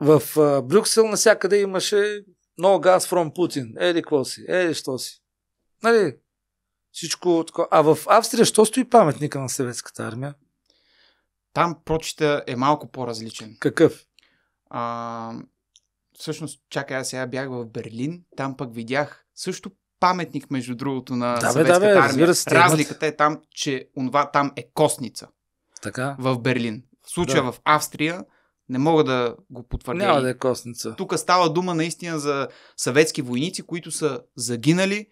в а, Брюксел насякъде имаше много газ фром Путин. Ели какво си? Ели що си? Нали? Всичко такова. А в Австрия що стои паметника на съветската армия? Там прочита е малко по-различен. Какъв? А, всъщност, чакай, аз сега бях в Берлин, там пък видях също паметник, между другото, на да, Съветската да, бе, армия. Се, Разликата е там, че онова там е косница. Така. В Берлин. В случая да. в Австрия не мога да го потвърдя. Няма да е косница. Тук става дума наистина за съветски войници, които са загинали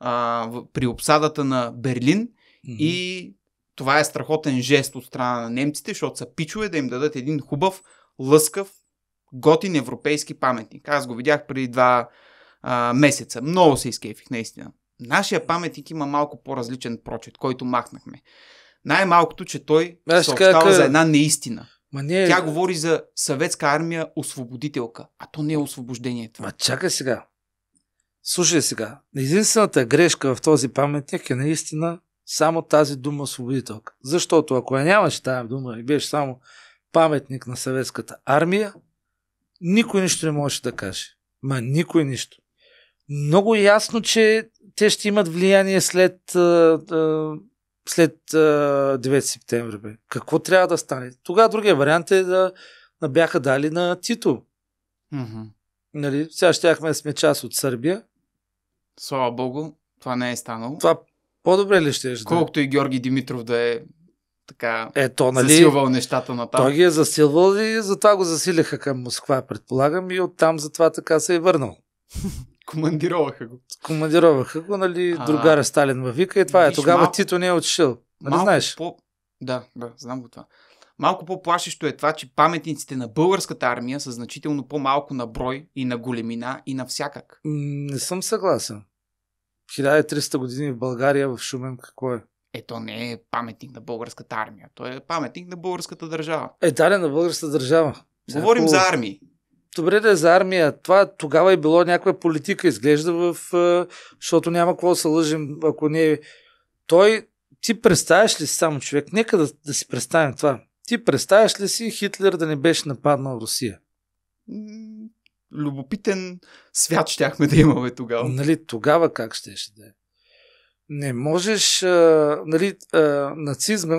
а, при обсадата на Берлин mm-hmm. и това е страхотен жест от страна на немците, защото са пичове да им дадат един хубав, лъскав, готин европейски паметник. Аз го видях преди два а, месеца. Много се изкефих, наистина. Нашия паметник има малко по-различен прочет, който махнахме. Най-малкото, че той Аз съобщава как... за една неистина. Ма не... Тя говори за съветска армия освободителка, а то не е освобождение това. Ма чакай сега. Слушай сега. Единствената грешка в този паметник е наистина само тази дума освободителка. Защото ако я нямаш тази дума и беше само паметник на съветската армия, никой нищо не можеше да каже. Ма никой нищо много е ясно, че те ще имат влияние след, след 9 септември. Бе. Какво трябва да стане? Тогава другия вариант е да бяха дали на Тито. Mm-hmm. Нали, сега щяхме да сме част от Сърбия. Слава Богу, това не е станало. Това по-добре ли ще е? е? Колкото и Георги Димитров да е така Ето, нали, засилвал нещата на там. Той ги е засилвал и затова го засилиха към Москва, предполагам, и оттам затова така се е върнал. [laughs] Командироваха го. Командироваха го, нали, другаря Сталин във вика и това е. виж, е. Тогава мал... Тито не е отшил. Нали малко знаеш? По... Да, да, знам го това. Малко по-плашещо е това, че паметниците на българската армия са значително по-малко на брой и на големина и на всякак. Не съм съгласен. 1300 години в България, в Шумен, какво е? Ето не е паметник на българската армия. То е паметник на българската държава. Е, да, на българската държава. Говорим за армии добре да е за армия. Това тогава е било някаква политика, изглежда в... Защото няма какво да се лъжим, ако не... е. Той... Ти представяш ли си само човек? Нека да, да си представим това. Ти представяш ли си Хитлер да не беше нападнал Русия? Любопитен свят щяхме да имаме тогава. Нали, тогава как щеше да е? Не можеш, а, нали, а, нацизма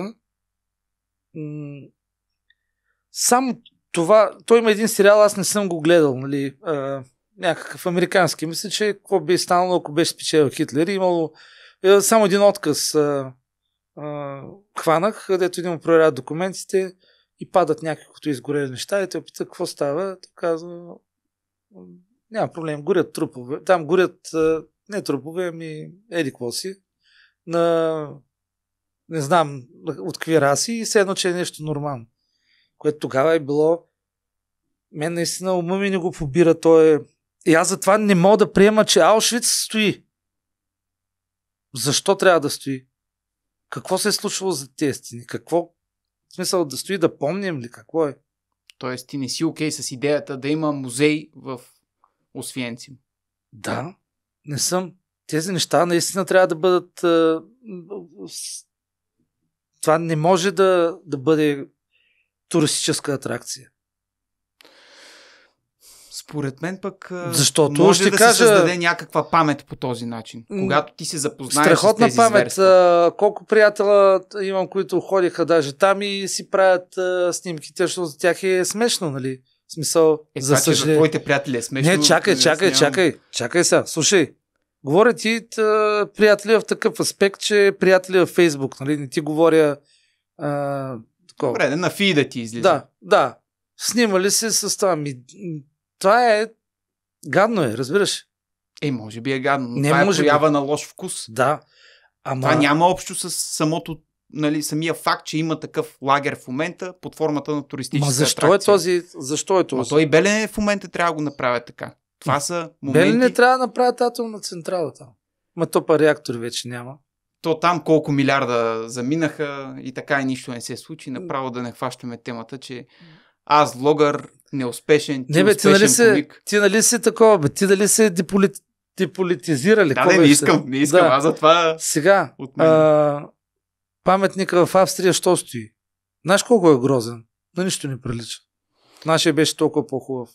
м- само това, той има един сериал, аз не съм го гледал, нали, а, някакъв американски. Мисля, че какво би станало, ако беше спечелил Хитлер, имало е, само един отказ а, а, хванах, където един му проверяват документите и падат някаквото изгорели неща и те опитат, какво става. Той казва, няма проблем, горят трупове. Там горят не трупове, ами еди си, на не знам от какви раси и все едно, че е нещо нормално което тогава е било... Мен наистина ума ми не го побира. Той е... И аз затова не мога да приема, че Аушвиц стои. Защо трябва да стои? Какво се е случвало за тези стени? Какво? В смисъл да стои, да помним ли? Какво е? Тоест ти не си окей okay с идеята да има музей в Освенцим. Да, не съм. Тези неща наистина трябва да бъдат... Това не може да, да бъде туристическа атракция. Според мен пък Защото може ще да кажа... се създаде някаква памет по този начин. Когато ти се запознаеш Страхотна с тези памет. А, Колко приятела имам, които ходиха даже там и си правят а, снимките, защото за тях е смешно, нали? В смисъл, е, за съжаление. Е, твоите приятели е смешно. Не, чакай, чакай, чакай. Чакай сега. Слушай, говоря ти тъ, приятели в такъв аспект, че приятели в Фейсбук, нали? Не ти говоря а, такова. Добре, на фида ти излиза. Да, да. Снимали се с това. Ми, това е... Гадно е, разбираш. Е, може би е гадно. Не това е може е проява би. на лош вкус. Да. Ама... Това няма общо с самото нали, самия факт, че има такъв лагер в момента под формата на туристическа Ма защо е атракция. е този? Защо е този? Ма той Белене в момента трябва да го направят така. Това са моменти... Белене трябва да направят атомна централа там. Ма топа реактор реактори вече няма то там колко милиарда заминаха и така и нищо не се случи. Направо да не хващаме темата, че аз логър, неуспешен, ти не, бе, ти нали, се, ти нали си такова, бе, ти нали се деполит, деполитизирали? Да, не, не искам, не искам, да. аз това. Сега, от мен. А, паметника в Австрия, що стои? Знаеш колко е грозен? На нищо не прилича. Нашия беше толкова по-хубав.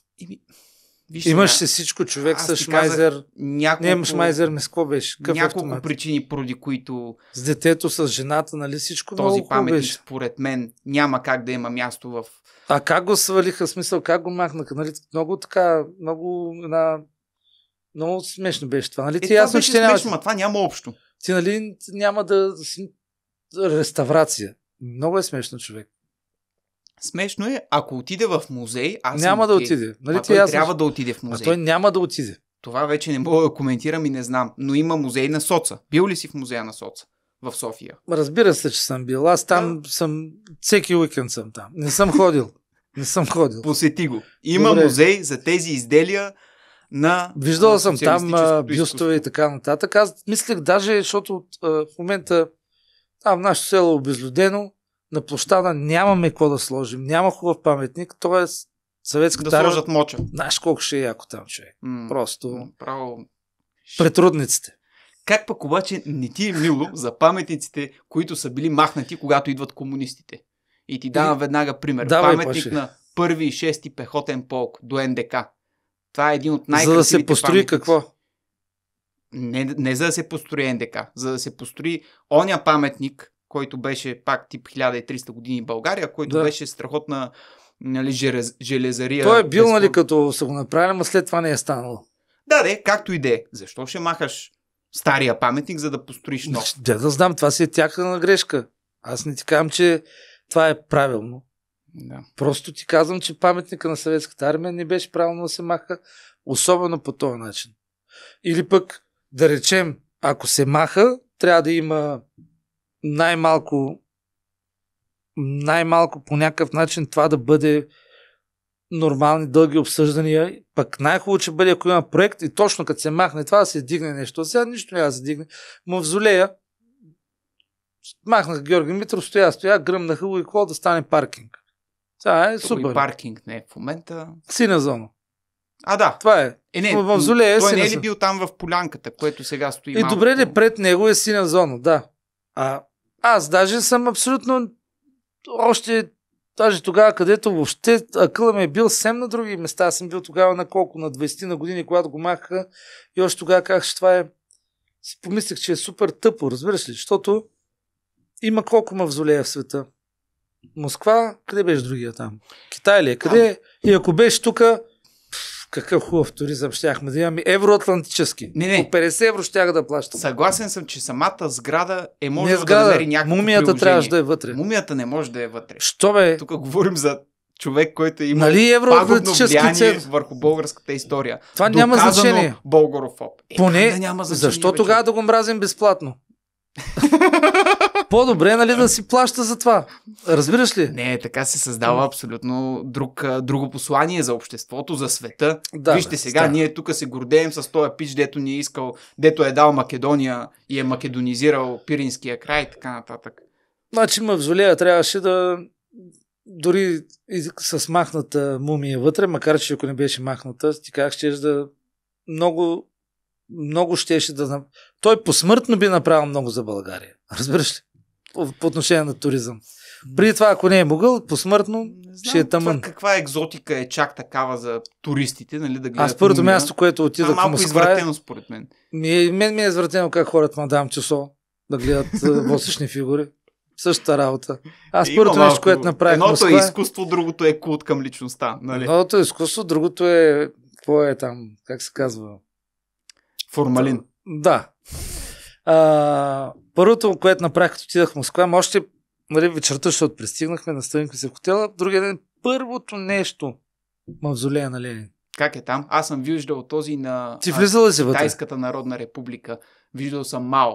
Виж Имаш се всичко, човек с шмайзер. Няколко... Не, шмайзер, не какво беше? Какъв е няколко автомат? причини, поради които... С детето, с жената, нали всичко Този паметник, беше. според мен, няма как да има място в... А как го свалиха, смисъл, как го махнаха? Нали? Много така, много една... Много смешно беше това, нали? Е, това ясно, беше че смешно, няма... това няма общо. Ти, нали, няма да... Реставрация. Много е смешно, човек. Смешно е, ако отиде в музей, аз няма да отиде. Нали той е трябва да отиде в музей. А той няма да отиде. Това вече не мога да коментирам и не знам, но има музей на Соца. Бил ли си в музея на Соца? в София. Разбира се, че съм бил. Аз там а... съм, всеки уикенд съм там. Не съм ходил. Не съм ходил. Посети го. Има Добре. музей за тези изделия на. Виждал съм там бюстове и така нататък. Аз мислех даже, защото а, в момента там нашето село е обезлюдено, на площада нямаме какво да сложим, няма хубав паметник, т.е. съветската Да сложат моча. Знаеш колко ще е яко там, човек. М- Просто. Право. Претрудниците. Как пък обаче не ти е мило за паметниците, които са били махнати, когато идват комунистите? И ти давам веднага пример. Давай, Паметник паше. на първи и шести пехотен полк до НДК. Това е един от най За да се построи паметници. какво? Не, не за да се построи НДК, за да се построи оня паметник, който беше пак тип 1300 години България, който да. беше страхотна нали, железария. Той е бил, нали, като са го направили, но след това не е станало. Да, да, както и е. Защо ще махаш стария паметник, за да построиш нов? Значи, да, да знам, това си е тяхна грешка. Аз не ти казвам, че това е правилно. Да. Просто ти казвам, че паметника на съветската армия не беше правилно да се маха, особено по този начин. Или пък, да речем, ако се маха, трябва да има най-малко най-малко по някакъв начин това да бъде нормални дълги обсъждания. Пък най-хубаво, че бъде, ако има проект и точно като се махне това да се дигне нещо. Сега нищо няма да се дигне. Мавзолея, махнах Георги Митро, стоя, стоя, гръмнаха го и какво да стане паркинг. Това е супер. паркинг не е в момента. Сина зона. А, да. Това е. Е, не, мавзолея е той не е ли бил там в полянката, което сега стои И е, малко. добре, де пред него е сина зона, да. А аз даже съм абсолютно още даже тогава, където въобще акъла ми е бил съвсем на други места. Аз съм бил тогава на колко? На 20 на години, когато го махаха. И още тогава казах, че това е... Си помислих, че е супер тъпо, разбираш ли? Защото има колко мавзолея в света. Москва, къде беше другия там? Китай ли? Е? Къде? И ако беше тук, какъв хубав туризъм щяхме да имаме. Евроатлантически. Не, не. По 50 евро щях да плащам. Съгласен съм, че самата сграда е може не сграда. да намери някакво Мумията приложение. трябваше да е вътре. Мумията не може да е вътре. Що бе? Тук говорим за човек, който има нали, пагубно влияние върху българската история. Това Доказано няма значение. българофоб. Е, Поне, да няма значение, защо тогава да го мразим безплатно? [laughs] По-добре, нали, да си плаща за това. Разбираш ли? Не, така се създава абсолютно друг, друго послание за обществото, за света. Да, Вижте сега, да. ние тук се гордеем с този пич, дето ни е искал, дето е дал Македония и е македонизирал Пиринския край и така нататък. Значи мавзолея трябваше да дори и с махната мумия вътре, макар че ако не беше махната, ти как ще да много много щеше да... Той посмъртно би направил много за България. Разбираш ли? по, отношение на туризъм. При това, ако не е могъл, посмъртно не знам, ще е тъмън. Това, каква екзотика е чак такава за туристите, нали, да гледат Аз първото Румъния. място, което е отидох в Москва... малко е- извратено, според мен. Ми, мен ми е извратено как хората Дам Чусо да гледат е, [laughs] восъчни фигури. Същата работа. Аз е, първото нещо, което направих Едното Москва, е изкуство, другото е култ към личността. Нали? Едното е изкуство, другото е... Какво е там? Как се казва? Формалин. Да. А, първото, което направих, като отидах в Москва, още нали, вечерта, защото пристигнахме, настанихме се в хотела, другия ден първото нещо мавзолея на Ленин. Как е там? Аз съм виждал този на Ти влизала си вътре? Китайската народна република. Виждал съм Мао.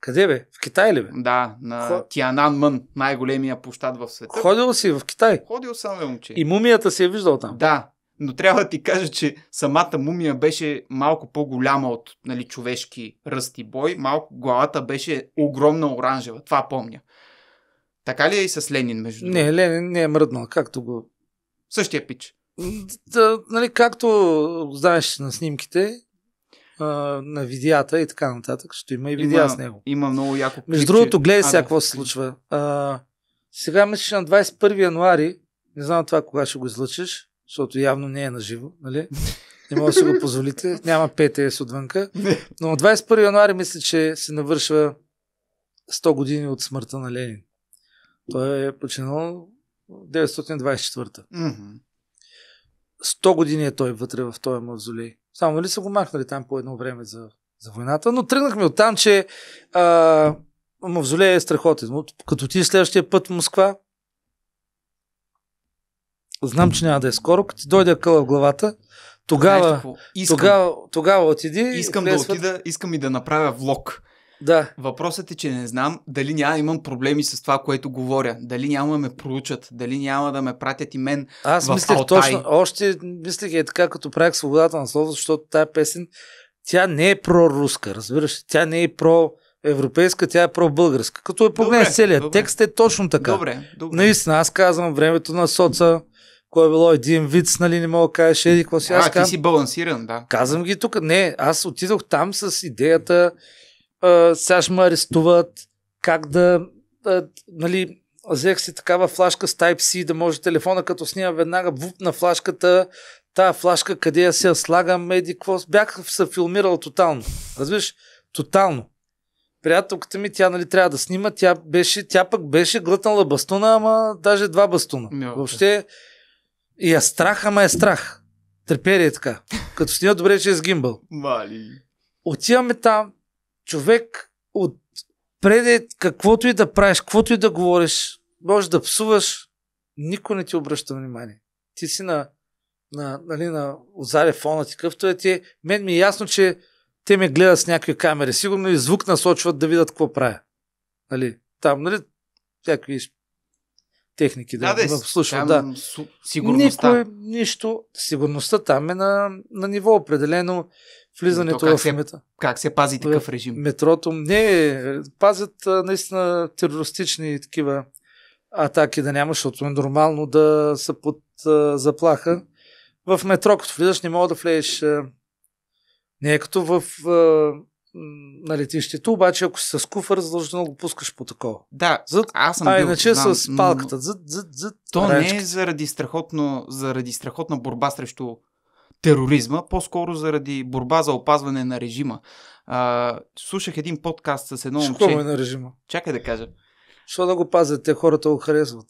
Къде бе? В Китай ли бе? Да, на Тианан Мън, най-големия площад в света. Ходил си в Китай? Ходил съм, момче. И мумията си е виждал там? Да, но трябва да ти кажа, че самата мумия беше малко по-голяма от нали, човешки ръст и бой. Малко главата беше огромна оранжева. Това помня. Така ли е и с Ленин, между Не, Ленин не е мръднал, както го... Същия пич. Да, нали, както знаеш на снимките, на видеята и така нататък, ще има и видеа с него. Има много яко клипче. Между другото, гледай сега какво се случва. А, сега мислиш на 21 януари, не знам това кога ще го излъчиш, защото явно не е на живо, нали? Не мога да си го [laughs] позволите. Няма ПТС отвънка. Но 21 януари мисля, че се навършва 100 години от смъртта на Ленин. Той е починал 924 100 години е той вътре в този мавзолей. Само ли нали, са го махнали там по едно време за, за войната, но тръгнахме от там, че а, мавзолей е страхотен. Като ти следващия път в Москва, знам, че няма да е скоро, като ти дойде къла в главата, тогава, искам, тогава, тогава отиди. Искам влесват... да отида, искам и да направя влог. Да. Въпросът е, че не знам дали няма имам проблеми с това, което говоря. Дали няма да ме проучат, дали няма да ме пратят и мен. Аз в мислех Алтай. точно, още мислех е така, като правих свободата на слово, защото тая песен, тя не е проруска, разбираш. Тя не е про европейска, тя е про-българска. Като е погледнеш целият добре. текст е точно така. Добре, добре. Наистина, аз казвам времето на соца, кой е било един вид, нали, не мога да кажеш, еди, какво си аз А, ти си балансиран, да. Казвам ги тук, не, аз отидох там с идеята, а, сега ще ме арестуват, как да, а, нали, взех си такава флашка с Type-C, да може телефона, като снимам веднага, вуп на флашката, тая флашка, къде я се слагам, еди, какво, бях се филмирал тотално, разбираш, тотално приятелката ми, тя нали, трябва да снима, тя, беше, тя пък беше глътнала бастуна, ама даже два бастуна. Въобще и е страх, ама е страх. Трепери е така. Като снима добре, че е с гимбъл. Мали. Отиваме там, човек от преди каквото и да правиш, каквото и да говориш, можеш да псуваш, никой не ти обръща внимание. Ти си на, на, нали, на озаре фона ти, къвто е ти. Мен ми е ясно, че те ме гледат с някакви камери. Сигурно и звук насочват да видят какво правя. Нали, там, нали, някакви техники да, да, да Да. Сигурността. Никое, нищо. Сигурността там е на, на ниво определено влизането в мета. Как се пази такъв режим? Метрото не пазят наистина терористични такива атаки да няма, защото е нормално да са под а, заплаха. В метро, като влизаш, не мога да влезеш. Не е като в а, на нали, летището, обаче ако си с куфър, задължително го пускаш по такова. Да, зад, аз съм а, бил, иначе знам, с палката. Зад, зад, зад, то речката. не е заради, страхотно, заради страхотна борба срещу тероризма, по-скоро заради борба за опазване на режима. А, слушах един подкаст с едно момче. Е на режима? Чакай да кажа. Що да го пазят? Те хората го харесват.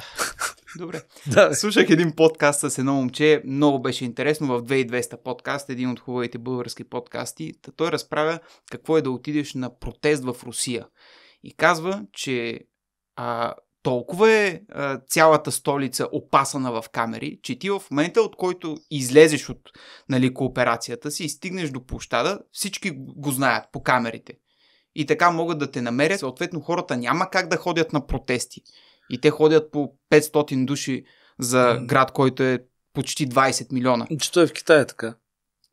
[laughs] Добре. [laughs] да. Слушах един подкаст с едно момче, много беше интересно, в 2200 подкаст, един от хубавите български подкасти. Той разправя какво е да отидеш на протест в Русия. И казва, че а, толкова е а, цялата столица опасана в камери, че ти в момента, от който излезеш от нали, кооперацията си и стигнеш до площада, всички го знаят по камерите. И така могат да те намерят. Съответно, хората няма как да ходят на протести. И те ходят по 500 души за град, който е почти 20 милиона. Че той е в Китай е така.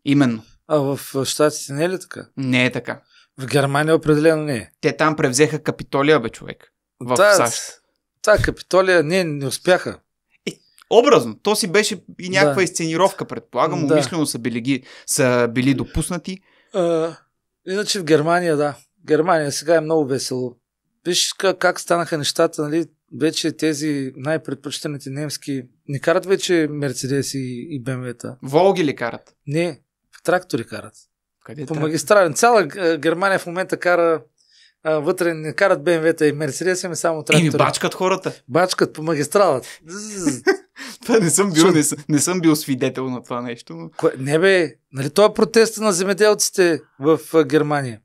Именно. А в Штатите не е ли така? Не е така. В Германия определено не е. Те там превзеха Капитолия, бе, човек. В та, САЩ. Та Капитолия не, не успяха. Е, образно. То си беше и някаква да. изценировка, предполагам. Да. Умишлено са били, ги, са били допуснати. А, иначе в Германия, да. Германия сега е много весело. Виж как, как станаха нещата, нали? вече тези най-предпочитаните немски не карат вече Мерцедеси и БМВ-та. Волги ли карат? Не, трактори карат. Къде По магистрален. Цяла Германия в момента кара а, вътре не карат БМВ-та и Мерцедес, ами само трактори. И бачкат хората. Бачкат по магистралата. [laughs] това не съм, бил, не, съм, не съм бил свидетел на това нещо. Но... не бе, нали това е протеста на земеделците в Германия?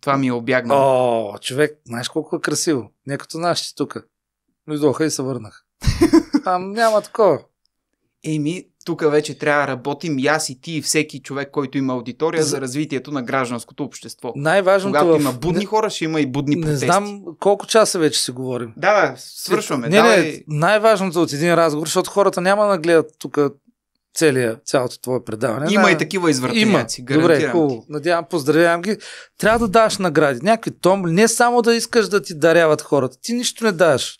това ми е обягна. О, човек, знаеш колко е красиво. Не като нашите тук. Дойдоха и се върнах. Там [laughs] няма такова. Еми, тук вече трябва да работим и аз и ти и всеки човек, който има аудитория за, за развитието на гражданското общество. Най-важното Когато в... има будни не... хора, ще има и будни протести. Не знам колко часа вече си говорим. Да, да, свършваме. Не, Давай... не, най-важното от един разговор, защото хората няма да гледат тук целия, цялото твое предаване. Има да, и такива извратеняци, Добре, хубаво. Надявам, поздравявам ги. Трябва да даваш награди. Някакви том, не само да искаш да ти даряват хората. Ти нищо не даваш.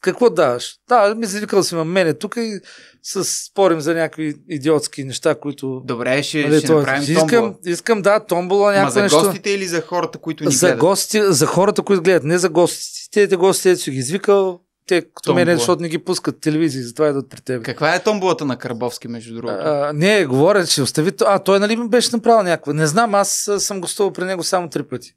Какво даваш? Да, ми викал си на мене тук и с спорим за някакви идиотски неща, които... Добре, ще, нали, ще това, направим искам, томбола. Искам, да, томбола, някакво за нещо. за гостите или за хората, които ни за гледат? Гости, за хората, които гледат, не за гостите. Те гостите, си ги извикал, те, като мен, защото не ги пускат телевизии, затова е до при тебе. Каква е томбулата на Карбовски, между другото? А, не, говоря, че остави. А, той нали ми беше направил някаква. Не знам, аз съм гостувал при него само три пъти.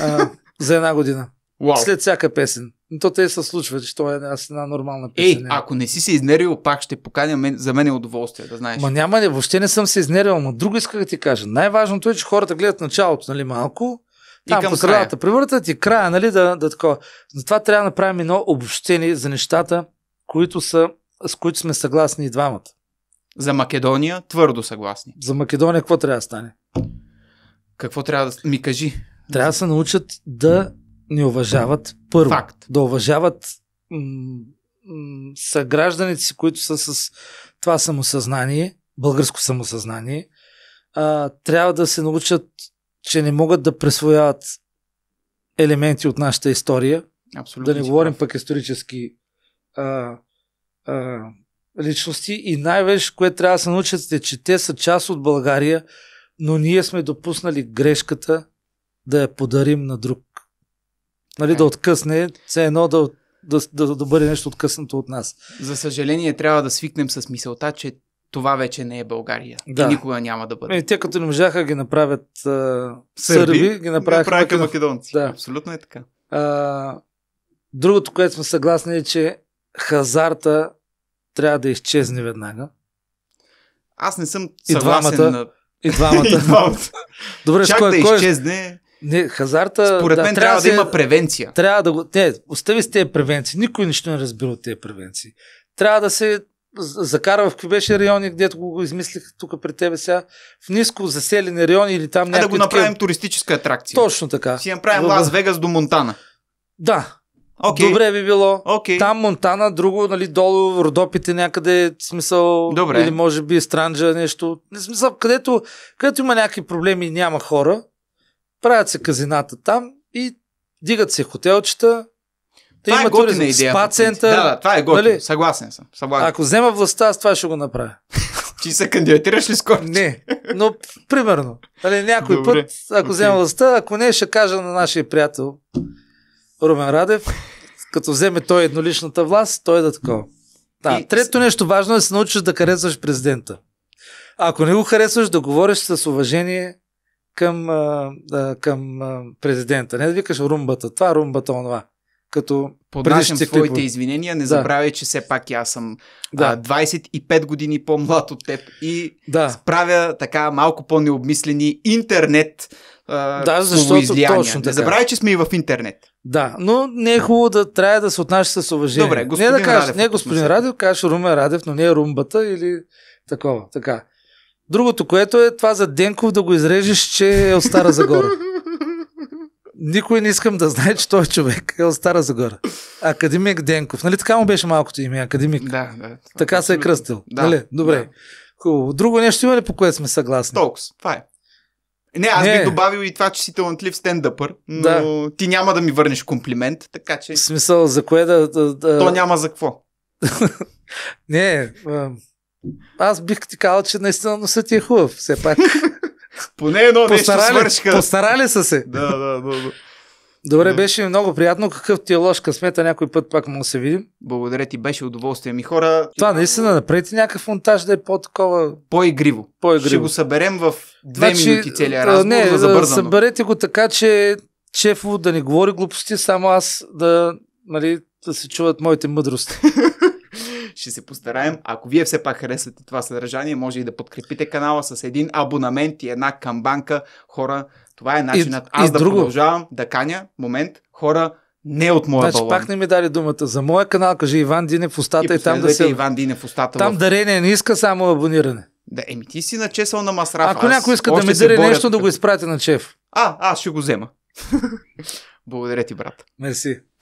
А, за една година. Wow. След всяка песен. Но то те се случва, че то е една нормална песен. Ей, ако не си се изнервил, пак ще поканя. Мен, за мен е удоволствие, да знаеш. Ма няма, не, въобще не съм се изнервил, но друго исках да ти кажа. Най-важното е, че хората гледат началото, нали, малко, там, и към по средата превъртат и е края, нали, да, да такова. Затова трябва да направим едно обобщение за нещата, които са, с които сме съгласни и двамата. За Македония твърдо съгласни. За Македония какво трябва да стане? Какво трябва да... Ми кажи. Трябва да се научат да не уважават първо. Факт. Да уважават м- м- съгражданите си, които са с това самосъзнание, българско самосъзнание. А, трябва да се научат че не могат да присвояват елементи от нашата история. Абсолютно. Да не говорим прав. пък исторически а, а, личности. И най-вече, което трябва да се научат е, че те са част от България, но ние сме допуснали грешката да я подарим на друг. Нали, да е. откъсне, все едно да, да, да, да бъде нещо откъснато от нас. За съжаление, трябва да свикнем с мисълта, че това вече не е България. Да. И никога няма да бъде. и е, те като не можаха ги направят а, сърби, сърби, ги направиха македон... македонци. Да. Абсолютно е така. А, другото, което сме съгласни е, че хазарта трябва да изчезне веднага. Аз не съм съгласен. И двамата. На... И двамата. [laughs] и двамата. Добре, Чак кой, да кой... изчезне. Не, хазарта. Според мен да, трябва, трябва да, да има превенция. Трябва да го. Не, остави с тези превенции. Никой нищо не разбира от тези превенции. Трябва да се закара в какви беше райони, където го измислих тук при тебе сега, в ниско заселени райони или там а да го направим такива... туристическа атракция. Точно така. Си направим Добре. Лас Вегас до Монтана. Да. Okay. Добре би било. Okay. Там Монтана, друго, нали, долу, Родопите някъде, смисъл, Добре. или може би Странджа, нещо. Не смисъл, където, където има някакви проблеми и няма хора, правят се казината там и дигат се хотелчета, това е готина идея. Спа център. Да, да, това е готино. Нали? Съгласен съм. Съгласен. Ако взема властта, аз това ще го направя. [laughs] Ти се кандидатираш ли скоро? Не, но примерно. Нали, някой Добре. път, ако okay. взема властта, ако не, ще кажа на нашия приятел Румен Радев, като вземе той едноличната власт, той е да такова. Да, и... Трето нещо важно е да се научиш да харесваш президента. Ако не го харесваш, да говориш с уважение към, а, към а, президента. Не да викаш румбата това, румбата онова като Поднасям твоите клипове. извинения, не да. забравяй, че все пак аз съм да. а, 25 години по-млад от теб и да. правя така малко по-необмислени интернет а, да, защото излияния. точно така. Не забравяй, че сме и в интернет. Да, но не е хубаво да трябва да се отнася с уважение. Добре, господин не да кажеш, Радев. Не господин Радев, кажеш Румен Радев, но не е румбата или такова. Така. Другото, което е това за Денков да го изрежеш, че е от Стара Загора. [laughs] никой не искам да знае, че той човек е от Стара Загора. Академик Денков. Нали така му беше малкото име? Академик. Да, да. Така се е кръстил. Да, нали? Добре. Да. Хубаво. Друго нещо има ли, по което сме съгласни? Толкс. Това е. Не, аз не. бих добавил и това, че си талантлив стендъпър, но да. ти няма да ми върнеш комплимент, така че... В смисъл, за кое да... да, да... То няма за какво. [laughs] не, аз бих ти казал, че наистина носът ти е хубав, все пак. [laughs] Поне едно постарали, нещо свършка. Постарали са се. Да, да, да. да. Добре, да. беше много приятно. Какъв ти е лош късмета, някой път пак му се видим. Благодаря ти, беше удоволствие ми хора. Това наистина, направите някакъв монтаж да е по-такова... По-игриво. По-игриво. Ще го съберем в две значи, минути целия разговор, не, да забързано. съберете го така, че Чефо да не говори глупости, само аз да, нали, да се чуват моите мъдрости. [laughs] Ще се постараем. Ако вие все пак харесвате това съдържание, може и да подкрепите канала с един абонамент и една камбанка. Хора, това е начинът. Аз и да друго. продължавам да каня. Момент. Хора, не от моя значи, балон. пак не ми дали думата. За моя канал, каже Иван в устата и, и там да се... Иван Дине в устата. Там в... дарение не иска само абониране. Да, еми ти си начесал на масрафа. Ако някой иска да ми дари нещо, да го изпрати на шеф. А, аз ще го взема. [laughs] Благодаря ти, брат. Мерси.